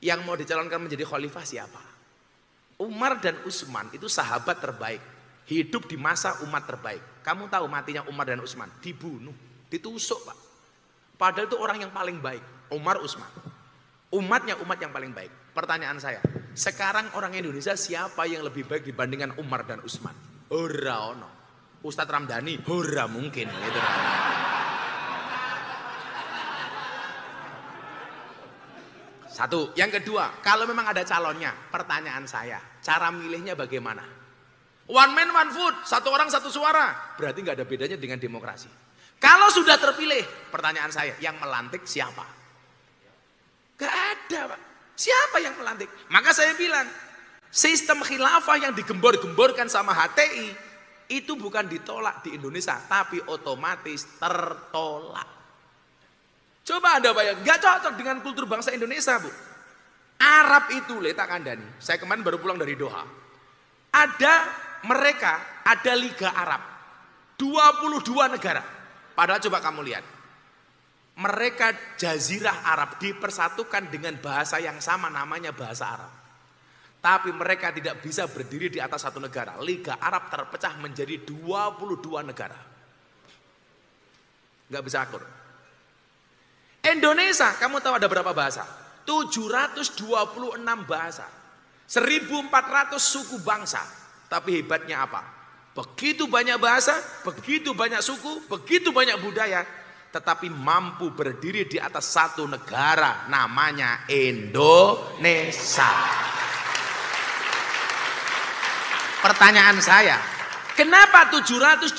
Yang mau dicalonkan menjadi khalifah siapa? Umar dan Utsman itu sahabat terbaik. Hidup di masa umat terbaik. Kamu tahu matinya Umar dan Utsman? Dibunuh, ditusuk, Pak. Padahal itu orang yang paling baik, Umar Utsman. Umatnya umat yang paling baik. Pertanyaan saya, sekarang orang Indonesia siapa yang lebih baik dibandingkan Umar dan Utsman? Ora ono. Ustadz Ramdhani, hura mungkin gitu. Satu, yang kedua, kalau memang ada calonnya, pertanyaan saya, cara milihnya bagaimana? One man one food, satu orang satu suara, berarti nggak ada bedanya dengan demokrasi. Kalau sudah terpilih, pertanyaan saya, yang melantik siapa? Gak ada, Pak. Siapa yang melantik? Maka saya bilang, sistem khilafah yang digembor-gemborkan sama HTI itu bukan ditolak di Indonesia, tapi otomatis tertolak. Coba Anda bayangkan, nggak cocok dengan kultur bangsa Indonesia, Bu. Arab itu, letak kandani. Saya kemarin baru pulang dari Doha. Ada mereka, ada Liga Arab. 22 negara. Padahal coba kamu lihat. Mereka jazirah Arab dipersatukan dengan bahasa yang sama namanya bahasa Arab. Tapi mereka tidak bisa berdiri di atas satu negara. Liga Arab terpecah menjadi 22 negara. Gak bisa akur. Indonesia, kamu tahu ada berapa bahasa? 726 bahasa. 1400 suku bangsa. Tapi hebatnya apa? Begitu banyak bahasa, begitu banyak suku, begitu banyak budaya, tetapi mampu berdiri di atas satu negara namanya Indonesia. Pertanyaan saya, kenapa 726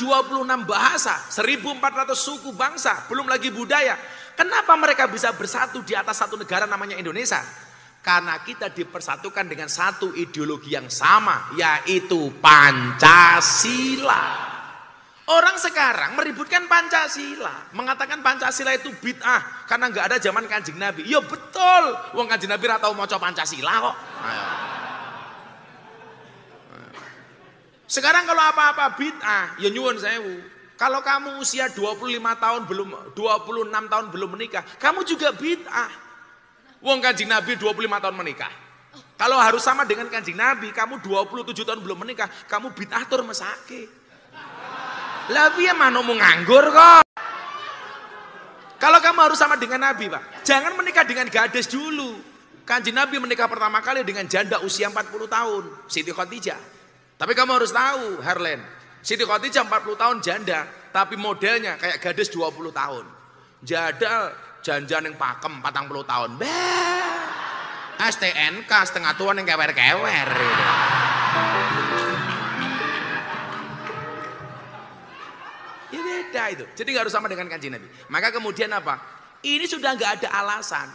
bahasa, 1400 suku bangsa, belum lagi budaya, kenapa mereka bisa bersatu di atas satu negara namanya Indonesia? Karena kita dipersatukan dengan satu ideologi yang sama, yaitu Pancasila. Orang sekarang meributkan Pancasila, mengatakan Pancasila itu bid'ah karena nggak ada zaman kanjeng Nabi. Iya betul, uang kanjeng Nabi ratau mau coba Pancasila kok. Ayo. Nah, ya. Sekarang kalau apa-apa bid'ah, ya nyuwun sewu. Kalau kamu usia 25 tahun belum 26 tahun belum menikah, kamu juga bid'ah. Wong Kanjeng Nabi 25 tahun menikah. Kalau harus sama dengan Kanjeng Nabi, kamu 27 tahun belum menikah, kamu bid'ah tur mesake. Lah piye manukmu nganggur kok? Kalau kamu harus sama dengan Nabi, Pak. Jangan menikah dengan gadis dulu. Kanjeng Nabi menikah pertama kali dengan janda usia 40 tahun, Siti Khadijah. Tapi kamu harus tahu, Harlen. Siti Khadijah 40 tahun janda, tapi modelnya kayak gadis 20 tahun. Jadal janjian yang pakem 40 tahun. Bah. STNK setengah tua yang kewer-kewer. Gitu. Ya beda itu. Jadi gak harus sama dengan kanji Nabi. Maka kemudian apa? Ini sudah gak ada alasan.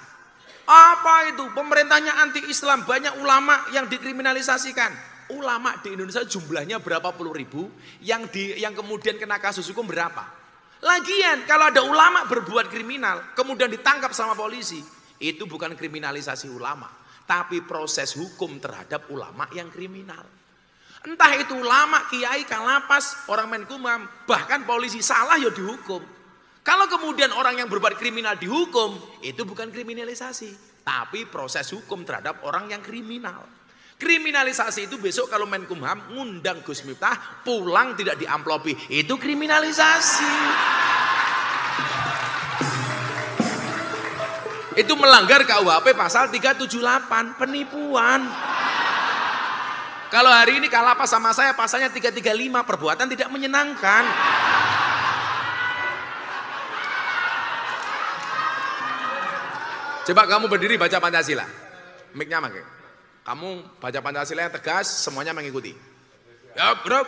Apa itu? Pemerintahnya anti Islam, banyak ulama yang dikriminalisasikan ulama di Indonesia jumlahnya berapa puluh ribu yang di yang kemudian kena kasus hukum berapa? Lagian kalau ada ulama berbuat kriminal kemudian ditangkap sama polisi, itu bukan kriminalisasi ulama, tapi proses hukum terhadap ulama yang kriminal. Entah itu ulama, kiai, kalapas, orang menkumham, bahkan polisi salah ya dihukum. Kalau kemudian orang yang berbuat kriminal dihukum, itu bukan kriminalisasi, tapi proses hukum terhadap orang yang kriminal. Kriminalisasi itu besok kalau Menkumham ngundang Gus Miftah pulang tidak diamplopi. Itu kriminalisasi. Itu melanggar KUHP pasal 378, penipuan. Kalau hari ini pas sama saya pasalnya 335, perbuatan tidak menyenangkan. Coba kamu berdiri baca Pancasila. Miknya pakai. Kamu baca Pancasila yang tegas, semuanya mengikuti. Ya, bro.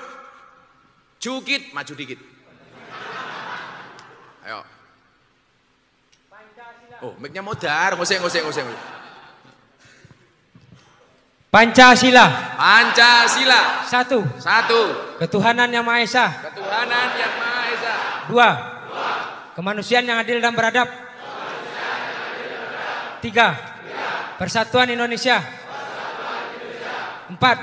cukit maju dikit. Ayo. Oh, mic-nya modar, ngoseng ngoseng ngosek. Pancasila. Pancasila. Satu. Satu. Ketuhanan yang Maha Esa. Ketuhanan yang Maha Esa. Dua. Dua. Kemanusiaan yang adil dan beradab. Yang adil dan beradab. Tiga. Tiga. Persatuan Indonesia. Empat.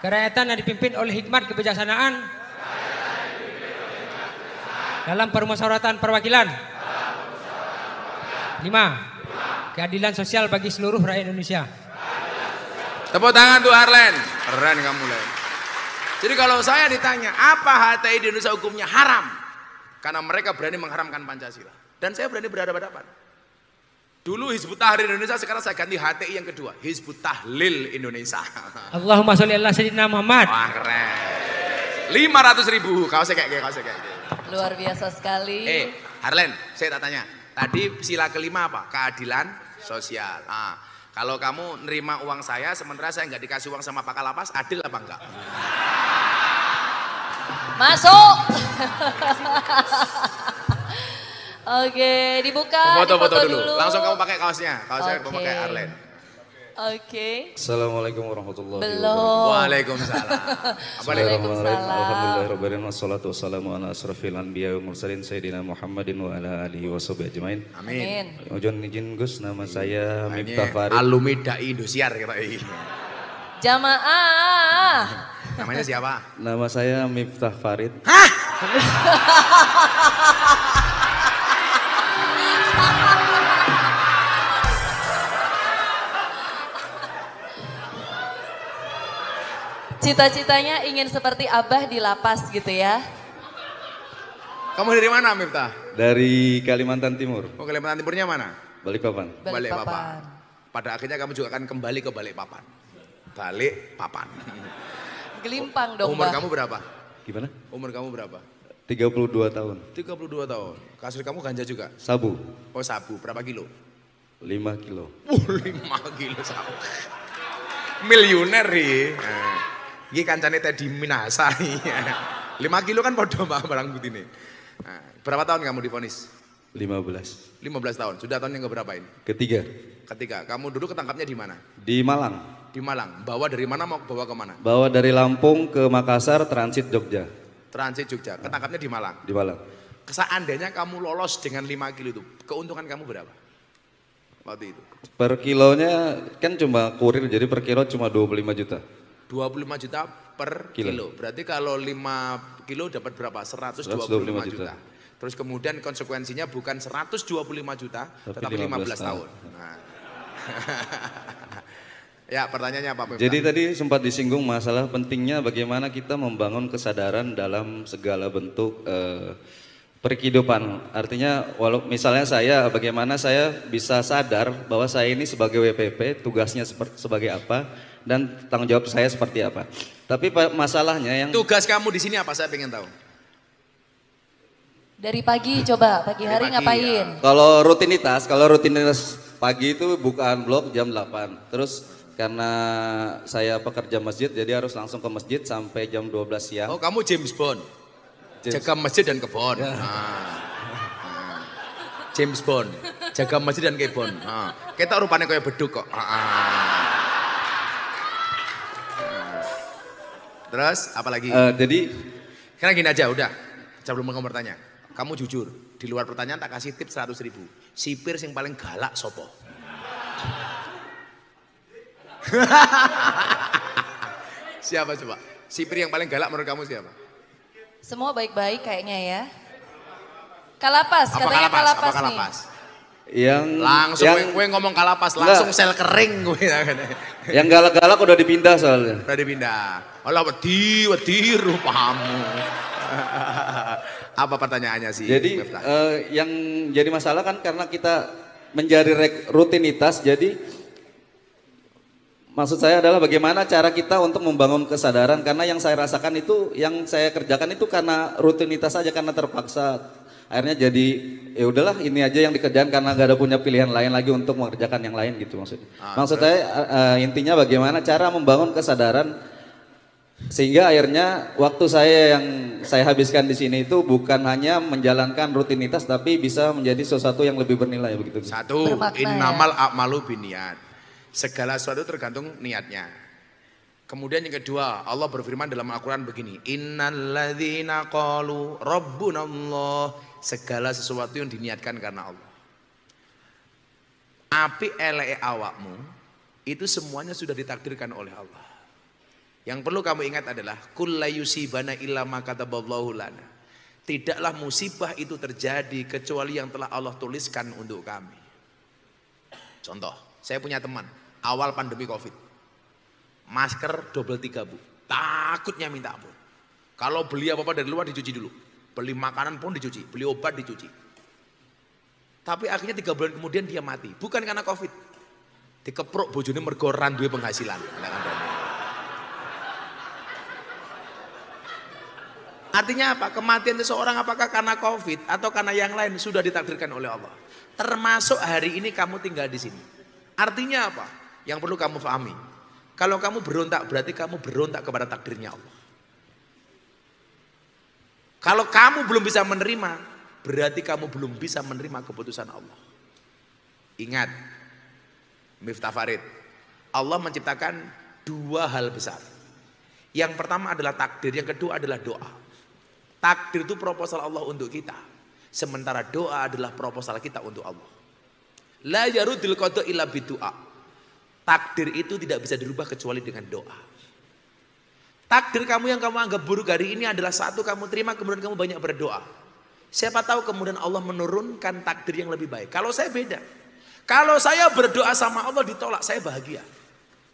Kerakyatan yang dipimpin oleh hikmat kebijaksanaan. Dalam permusyawaratan perwakilan. Lima. Keadilan sosial bagi seluruh rakyat Indonesia. Tepuk tangan tuh Arlen. Keren kamu Len. Jadi kalau saya ditanya apa HTI di Indonesia hukumnya haram, karena mereka berani mengharamkan Pancasila. Dan saya berani berhadapan-hadapan. Dulu Hizbut Tahrir Indonesia, sekarang saya ganti HTI yang kedua. Hizbut Tahlil Indonesia. (laughs) Allahumma sholli ala sayyidina Muhammad. Wah keren. 500 ribu, kau kayak gini, sekek. kayak gini. Luar biasa sekali. Eh, Harlen, saya tak tanya. Tadi sila kelima apa? Keadilan sosial. Ah, kalau kamu nerima uang saya, sementara saya nggak dikasih uang sama Pak lapas adil apa enggak? Masuk. (laughs) Oke, dibuka. Foto-foto dulu. dulu. Langsung kamu pakai kaosnya. Kaosnya okay. kamu pakai Arlen. Oke. Okay. Assalamualaikum warahmatullahi wabarakatuh. Waalaikumsalam. (laughs) Waalaikumsalam. Alhamdulillahirrahmanirrahim. Wassalatu wassalamu ala asrafil anbiya wa mursalin Sayyidina Muhammadin wa ala alihi wa sahbihi ajmain. Amin. Ujian izin Gus, nama saya Miftah Farid. Alumi Da'i Indosiar kira ya, Jamaah. Namanya siapa? Nama saya Miftah Farid. Hah? (laughs) Cita-citanya ingin seperti Abah di lapas gitu ya? Kamu dari mana Miftah? Dari Kalimantan Timur. Oh, Kalimantan Timurnya mana? Balikpapan. Balikpapan. Pada akhirnya kamu juga akan kembali ke Balikpapan. Balikpapan. Gelimpang dong. Umur bah. kamu berapa? Gimana? Umur kamu berapa? 32 tahun. 32 tahun. Kasur kamu ganja juga? Sabu. Oh sabu, berapa kilo? 5 kilo. (laughs) Uh, 5 kilo sabu. Miliuner nih. Eh. Ini kancane Teddy Minasa. 5 (laughs) kilo kan podo mbak barang putih ini nah, berapa tahun kamu difonis? Lima belas lima belas tahun. Sudah tahun yang berapa ini? Ketiga. Ketiga. Kamu dulu ketangkapnya di mana? Di Malang. Di Malang. Bawa dari mana mau bawa ke mana? Bawa dari Lampung ke Makassar transit Jogja. Transit Jogja. Ketangkapnya di Malang. Di Malang. Seandainya kamu lolos dengan lima kilo itu, keuntungan kamu berapa? Waktu itu. Per kilonya kan cuma kurir jadi per kilo cuma lima juta. 25 juta per kilo. kilo. Berarti kalau 5 kilo dapat berapa? 125, 125 juta. juta. Terus kemudian konsekuensinya bukan 125 juta, Tapi tetapi 15, 15 tahun. tahun. Nah. (laughs) ya pertanyaannya apa? Pemba? Jadi tadi sempat disinggung masalah pentingnya bagaimana kita membangun kesadaran dalam segala bentuk eh, perkehidupan. Artinya walau misalnya saya bagaimana saya bisa sadar bahwa saya ini sebagai WPP tugasnya sebagai apa dan tanggung jawab saya seperti apa. Tapi masalahnya yang tugas kamu di sini apa? Saya ingin tahu. Dari pagi coba, pagi hari pagi, ngapain? Ya. Kalau rutinitas, kalau rutinitas pagi itu bukaan blog jam 8. Terus karena saya pekerja masjid jadi harus langsung ke masjid sampai jam 12 siang. Oh, kamu James Bond. James. Jaga masjid dan kebon. Ya. Nah. James Bond. Jaga masjid dan kebon. Nah. Kita rupanya kayak beduk kok. Ah. ah. Terus apalagi lagi? Uh, jadi karena gini aja udah belum mau bertanya. Kamu jujur, di luar pertanyaan tak kasih tips 100 ribu. Sipir yang paling galak sopo. (laughs) siapa coba? Sipir yang paling galak menurut kamu siapa? Semua baik-baik kayaknya ya. Kalapas, katanya kalapas, kalapas, kalapas nih. Kalapas? yang langsung yang, gue ngomong kalapas langsung sel kering gue yang galak-galak udah dipindah soalnya udah dipindah Allah wedi wedi rupamu apa pertanyaannya sih jadi uh, yang jadi masalah kan karena kita menjadi rutinitas jadi maksud saya adalah bagaimana cara kita untuk membangun kesadaran karena yang saya rasakan itu yang saya kerjakan itu karena rutinitas saja karena terpaksa akhirnya jadi ya udahlah ini aja yang dikerjakan karena gak ada punya pilihan lain lagi untuk mengerjakan yang lain gitu maksudnya. Ah, Maksud saya uh, intinya bagaimana cara membangun kesadaran sehingga akhirnya waktu saya yang saya habiskan di sini itu bukan hanya menjalankan rutinitas tapi bisa menjadi sesuatu yang lebih bernilai begitu. Satu, innamal ya. a'malu biniat. Segala sesuatu tergantung niatnya. Kemudian yang kedua, Allah berfirman dalam Al-Qur'an begini, ladzina qalu rabbunallah" segala sesuatu yang diniatkan karena Allah. Api elek awakmu itu semuanya sudah ditakdirkan oleh Allah. Yang perlu kamu ingat adalah kullayusibana illa ma kataballahu lana. Tidaklah musibah itu terjadi kecuali yang telah Allah tuliskan untuk kami. Contoh, saya punya teman awal pandemi Covid. Masker double tiga bu. Takutnya minta ampun. Kalau beli apa-apa dari luar dicuci dulu. Beli makanan pun dicuci, beli obat dicuci. Tapi akhirnya tiga bulan kemudian dia mati. Bukan karena covid. Dikeprok bojone mergo duwe penghasilan. Kan, Artinya apa? Kematian seseorang apakah karena covid atau karena yang lain sudah ditakdirkan oleh Allah. Termasuk hari ini kamu tinggal di sini. Artinya apa? Yang perlu kamu pahami. Kalau kamu berontak berarti kamu berontak kepada takdirnya Allah. Kalau kamu belum bisa menerima, berarti kamu belum bisa menerima keputusan Allah. Ingat, Miftah Farid, Allah menciptakan dua hal besar. Yang pertama adalah takdir, yang kedua adalah doa. Takdir itu proposal Allah untuk kita. Sementara doa adalah proposal kita untuk Allah. La yarudil qada illa Takdir itu tidak bisa dirubah kecuali dengan doa. Takdir kamu yang kamu anggap buruk hari ini adalah satu kamu terima kemudian kamu banyak berdoa. Siapa tahu kemudian Allah menurunkan takdir yang lebih baik. Kalau saya beda. Kalau saya berdoa sama Allah ditolak, saya bahagia.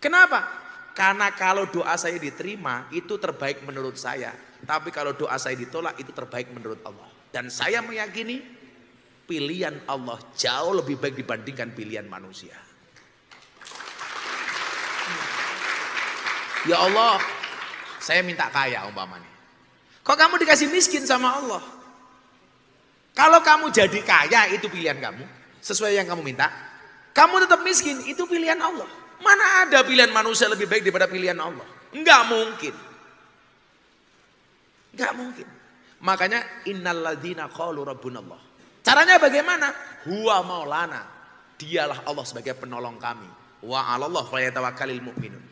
Kenapa? Karena kalau doa saya diterima, itu terbaik menurut saya. Tapi kalau doa saya ditolak, itu terbaik menurut Allah. Dan saya meyakini pilihan Allah jauh lebih baik dibandingkan pilihan manusia. Ya Allah, saya minta kaya umpamanya. Kok kamu dikasih miskin sama Allah? Kalau kamu jadi kaya itu pilihan kamu, sesuai yang kamu minta. Kamu tetap miskin, itu pilihan Allah. Mana ada pilihan manusia lebih baik daripada pilihan Allah? Enggak mungkin. Enggak mungkin. Makanya innalladzina qalu rabbunallah. Caranya bagaimana? Huwa maulana. Dialah Allah sebagai penolong kami. Wa 'alallah falyatawakkalul mu'minun.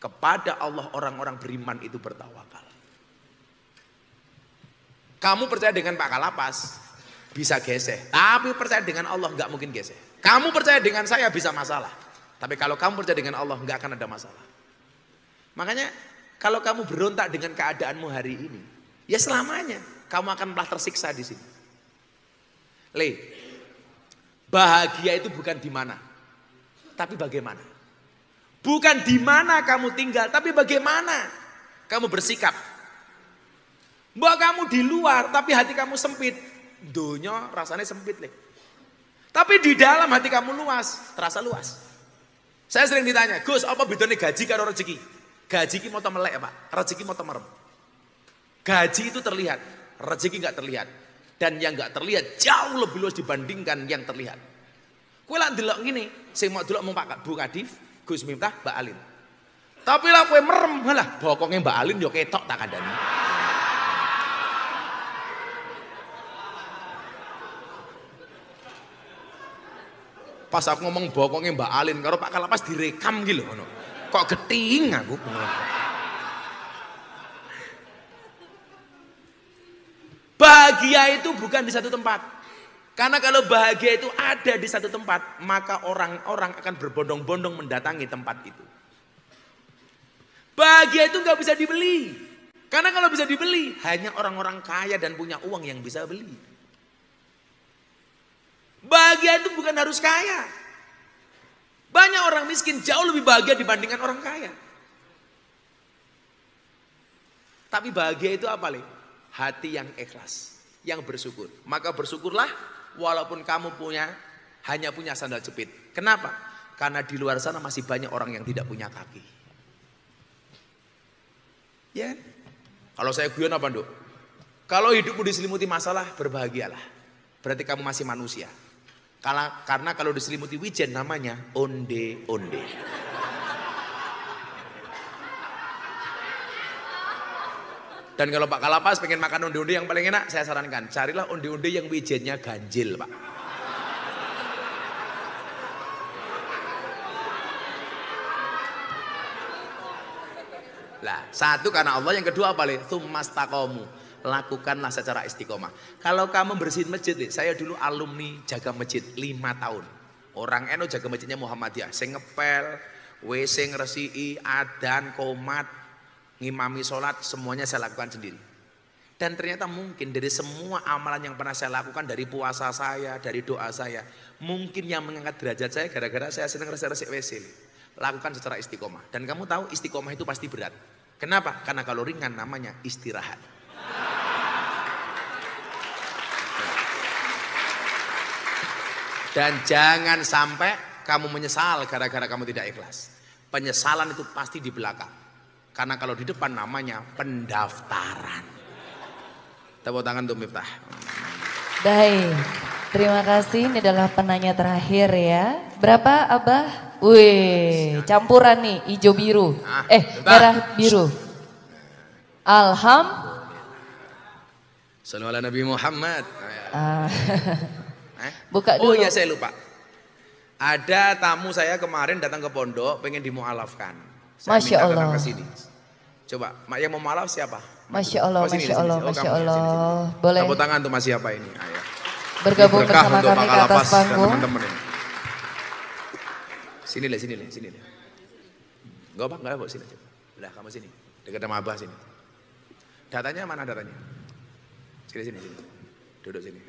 Kepada Allah orang-orang beriman itu bertawakal. Kamu percaya dengan Pak Kalapas, bisa geseh. Tapi percaya dengan Allah nggak mungkin geseh. Kamu percaya dengan saya bisa masalah. Tapi kalau kamu percaya dengan Allah nggak akan ada masalah. Makanya kalau kamu berontak dengan keadaanmu hari ini, ya selamanya kamu akan telah tersiksa di sini. Le, bahagia itu bukan di mana, tapi bagaimana. Bukan di mana kamu tinggal, tapi bagaimana kamu bersikap. Mbak kamu di luar, tapi hati kamu sempit. Dunia rasanya sempit. Tapi di dalam hati kamu luas, terasa luas. Saya sering ditanya, Gus, apa bedanya gaji karo rezeki? Gaji ini mau ya Pak. Rezeki mau temerem. Gaji itu terlihat, rezeki nggak terlihat. Dan yang nggak terlihat jauh lebih luas dibandingkan yang terlihat. Kue lah delok gini, saya mau delok mau Pak Bu Kadif, Gus Miftah Mbak Alin. Tapi lah kue merem, lah, bokongnya Mbak Alin yo ketok tak nih. Pas aku ngomong bokongnya Mbak Alin, karo Pak Kalapas direkam gitu No. Kok geting aku. Bahagia itu bukan di satu tempat. Karena kalau bahagia itu ada di satu tempat, maka orang-orang akan berbondong-bondong mendatangi tempat itu. Bahagia itu nggak bisa dibeli. Karena kalau bisa dibeli, hanya orang-orang kaya dan punya uang yang bisa beli. Bahagia itu bukan harus kaya. Banyak orang miskin jauh lebih bahagia dibandingkan orang kaya. Tapi bahagia itu apa, Le? Hati yang ikhlas, yang bersyukur. Maka bersyukurlah walaupun kamu punya hanya punya sandal jepit. Kenapa? Karena di luar sana masih banyak orang yang tidak punya kaki. Ya. Kalau saya guyon apa, dok? Kalau hidupmu diselimuti masalah, berbahagialah. Berarti kamu masih manusia. Karena, karena kalau diselimuti wijen namanya onde-onde. Dan kalau Pak Kalapas pengen makan undi-undi yang paling enak, saya sarankan carilah undi-undi yang wijennya ganjil, Pak. Lah, satu karena Allah, yang kedua apa? Tsumastaqamu. Lakukanlah secara istiqomah. Kalau kamu bersihin masjid, saya dulu alumni jaga masjid lima tahun. Orang NU jaga masjidnya Muhammadiyah, Saya ngepel, WC ngresi'i, adan, komat, ngimami sholat semuanya saya lakukan sendiri. Dan ternyata mungkin dari semua amalan yang pernah saya lakukan dari puasa saya, dari doa saya, mungkin yang mengangkat derajat saya gara-gara saya senang resik-resik WC. Lakukan secara istiqomah. Dan kamu tahu istiqomah itu pasti berat. Kenapa? Karena kalau ringan namanya istirahat. Dan jangan sampai kamu menyesal gara-gara kamu tidak ikhlas. Penyesalan itu pasti di belakang. Karena kalau di depan namanya pendaftaran. Tepuk tangan untuk Miftah. Baik, terima kasih. Ini adalah penanya terakhir ya. Berapa Abah? Wih, campuran nih, hijau biru. Ah, eh, merah biru. Alham. Salam Nabi Muhammad. Ah. (laughs) Eh? Buka oh, dulu. Oh iya saya lupa. Ada tamu saya kemarin datang ke pondok pengen dimualafkan. Saya Masya minta Allah. datang ke sini. Coba, mak yang mau malaf siapa? Masya Allah, oh, Masya Allah, sini, oh, Masya Allah. Boleh. Tepuk tangan untuk Mas siapa ini? Ayah. Ya. Bergabung ini bersama kami ke atas panggung. Teman-teman ini. Sini lah, sini lah, sini lah. Enggak apa, enggak apa, sini aja. Udah kamu sini, dekat sama Abah sini. Datanya mana datanya? Sini, sini, sini. Duduk sini.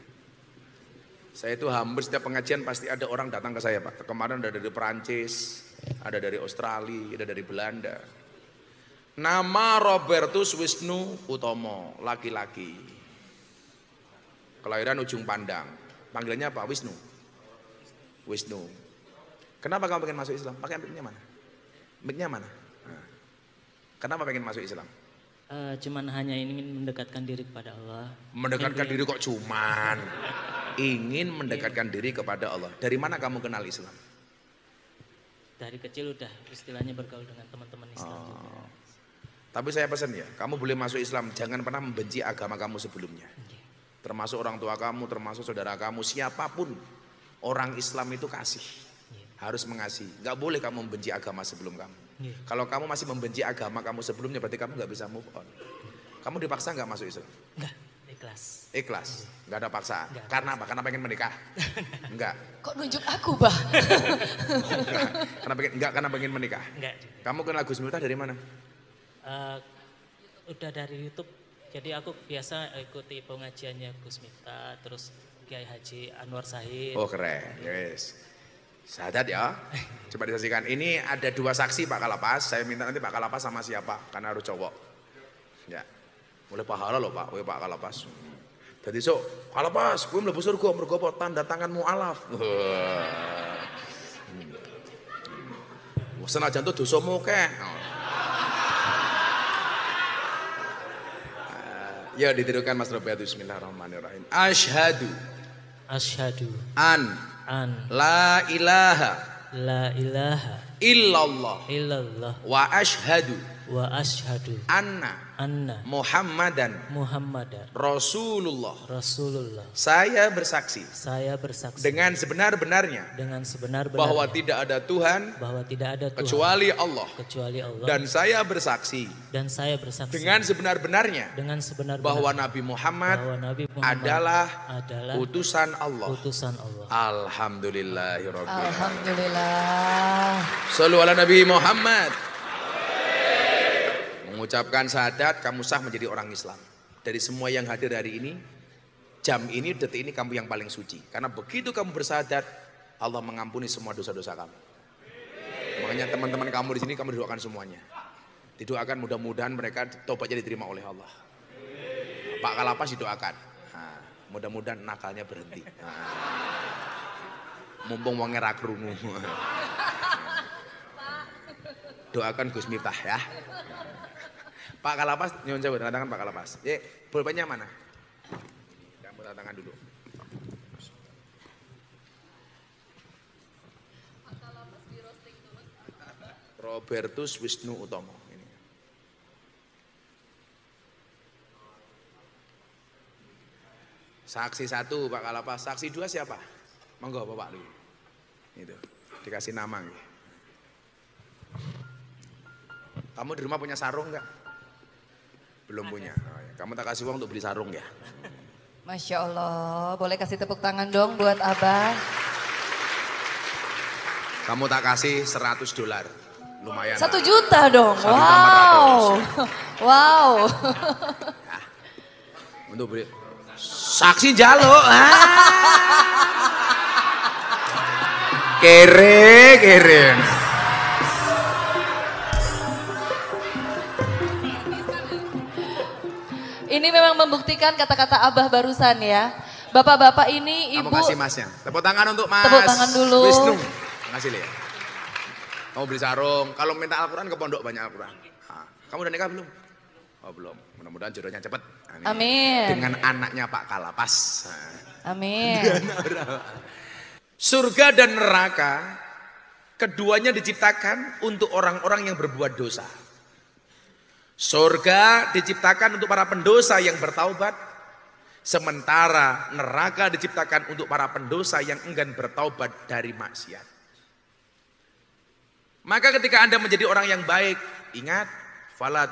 Saya itu hampir setiap pengajian pasti ada orang datang ke saya Pak. Kemarin ada dari Perancis, ada dari Australia, ada dari Belanda Nama Robertus Wisnu Utomo, laki-laki. Kelahiran Ujung Pandang. Panggilannya apa? Wisnu. Wisnu. Kenapa kamu pengen masuk Islam? Pakai mic mana? mana? Nah. Kenapa pengen masuk Islam? Uh, cuman hanya ingin mendekatkan diri kepada Allah. Mendekatkan diri kok cuman? ingin mendekatkan diri kepada Allah. Dari mana kamu kenal Islam? Dari kecil udah istilahnya bergaul dengan teman-teman Islam. Oh. Tapi saya pesan ya, kamu boleh masuk Islam, jangan pernah membenci agama kamu sebelumnya. Termasuk orang tua kamu, termasuk saudara kamu, siapapun orang Islam itu kasih. Harus mengasihi. Gak boleh kamu membenci agama sebelum kamu. Iya. Kalau kamu masih membenci agama kamu sebelumnya, berarti kamu gak bisa move on. Kamu dipaksa gak masuk Islam? Enggak, ikhlas. Ikhlas, iya. gak ada paksaan. Enggak. Karena apa? Karena pengen menikah? Enggak. (laughs) Kok nunjuk aku, bah? enggak. (laughs) Karena pengen, enggak, karena pengen menikah. Enggak. Kamu kenal Gus Miftah dari mana? uh, udah dari YouTube. Jadi aku biasa ikuti pengajiannya Gus Mita, terus Kiai Haji Anwar Sahid. Oh keren, yes. Sadat ya. Coba disaksikan. Ini ada dua saksi Pak Kalapas. Saya minta nanti Pak Kalapas sama siapa? Karena harus cowok. Ya. Mulai pahala loh Pak, Wih, Pak Kalapas. Jadi so, Kalapas, gue mlebu surga mergo apa tanda tangan mualaf. Senajan tuh dosamu kek. Ya ditirukan Mas Robiat Bismillahirrahmanirrahim. Ashadu. Ashadu. An. An. La ilaha. La ilaha. Illallah. Illallah. Wa ashadu. Wa ashadu. Anna anna Muhammadan Muhammadan Rasulullah Rasulullah saya bersaksi saya bersaksi dengan sebenar-benarnya dengan sebenar-benarnya bahwa tidak ada Tuhan bahwa tidak ada Tuhan kecuali Allah kecuali Allah dan saya bersaksi dan saya bersaksi dengan sebenar-benarnya dengan sebenar bahwa Nabi Muhammad, bahwa Nabi Muhammad adalah adalah utusan Allah utusan Allah alhamdulillahirabbil alhamdulillah sallu ala nabi Muhammad mengucapkan syahadat kamu sah menjadi orang Islam. Dari semua yang hadir hari ini, jam ini, detik ini kamu yang paling suci. Karena begitu kamu bersyahadat, Allah mengampuni semua dosa-dosa kamu. Makanya teman-teman kamu di sini kamu doakan semuanya. Didoakan mudah-mudahan mereka jadi diterima oleh Allah. Pak Kalapas didoakan. mudah-mudahan nakalnya berhenti. mumpung wongnya rakrumu. (laughs) Doakan Gus Miftah ya. Pak Kalapas, nyonya saya tangan Pak Kalapas. ye pulpennya mana? Campur tangan dulu. Robertus Wisnu Utomo. Ini. Saksi satu Pak Kalapas, saksi dua siapa? Monggo Bapak dulu. Itu dikasih nama. Kamu di rumah punya sarung enggak belum Ada. punya. Oh, ya. Kamu tak kasih uang untuk beli sarung ya? (laughs) Masya Allah, boleh kasih tepuk tangan dong buat Abah. Kamu tak kasih 100 dolar. Lumayan. Satu juta dong. Satu wow. (laughs) Wow. Ya. Untuk beli saksi jaluk. Ah. (laughs) kere, kere. yang membuktikan kata-kata Abah barusan ya. Bapak-bapak ini ibu. Kamu kasih masnya. Tepuk tangan untuk mas. Tepuk tangan dulu. Wisnu. Makasih lihat Kamu beli sarung. Kalau minta Al-Quran ke pondok banyak Al-Quran. kamu udah nikah belum? Oh belum. Mudah-mudahan jodohnya cepat. Amin. Nah, Amin. Dengan anaknya Pak Kalapas. Amin. (laughs) Surga dan neraka keduanya diciptakan untuk orang-orang yang berbuat dosa. Surga diciptakan untuk para pendosa yang bertaubat, sementara neraka diciptakan untuk para pendosa yang enggan bertaubat dari maksiat. Maka ketika Anda menjadi orang yang baik, ingat fala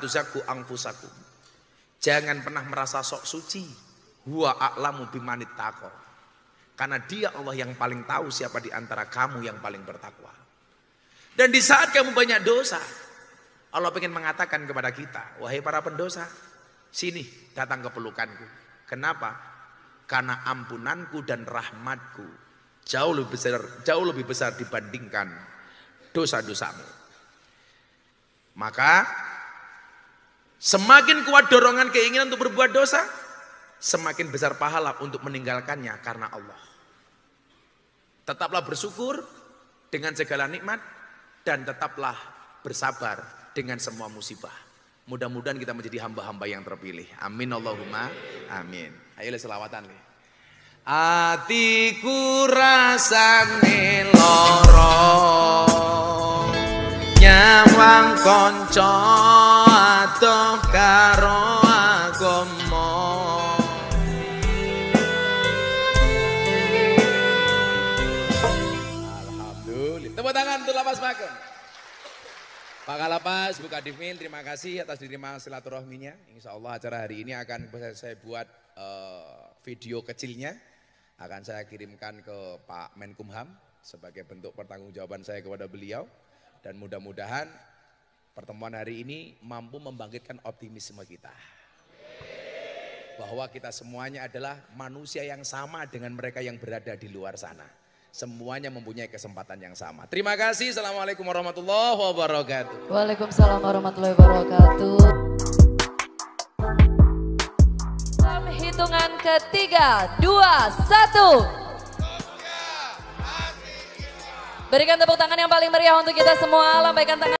Jangan pernah merasa sok suci. Huwa a'lamu bimanit Karena dia Allah yang paling tahu siapa di antara kamu yang paling bertakwa. Dan di saat kamu banyak dosa, Allah ingin mengatakan kepada kita, wahai para pendosa, sini datang ke pelukanku. Kenapa? Karena ampunanku dan rahmatku jauh lebih besar, jauh lebih besar dibandingkan dosa-dosamu. Maka semakin kuat dorongan keinginan untuk berbuat dosa, semakin besar pahala untuk meninggalkannya karena Allah. Tetaplah bersyukur dengan segala nikmat dan tetaplah bersabar dengan semua musibah. Mudah-mudahan kita menjadi hamba-hamba yang terpilih. Amin Allahumma. Amin. Ayo selawatan. Atiku rasa loro nyawang konco atau karo agomo Alhamdulillah. Tepuk tangan untuk lapas makan. Pak Kalapas, Bu Kadifmin, terima kasih atas diterima silaturahminya. Insya Allah acara hari ini akan saya buat uh, video kecilnya. Akan saya kirimkan ke Pak Menkumham sebagai bentuk pertanggungjawaban saya kepada beliau. Dan mudah-mudahan pertemuan hari ini mampu membangkitkan optimisme kita. Bahwa kita semuanya adalah manusia yang sama dengan mereka yang berada di luar sana semuanya mempunyai kesempatan yang sama. Terima kasih. Assalamualaikum warahmatullahi wabarakatuh. Waalaikumsalam warahmatullahi wabarakatuh. Hitungan ketiga, dua, satu. Berikan tepuk tangan yang paling meriah untuk kita semua. Lambaikan tangan.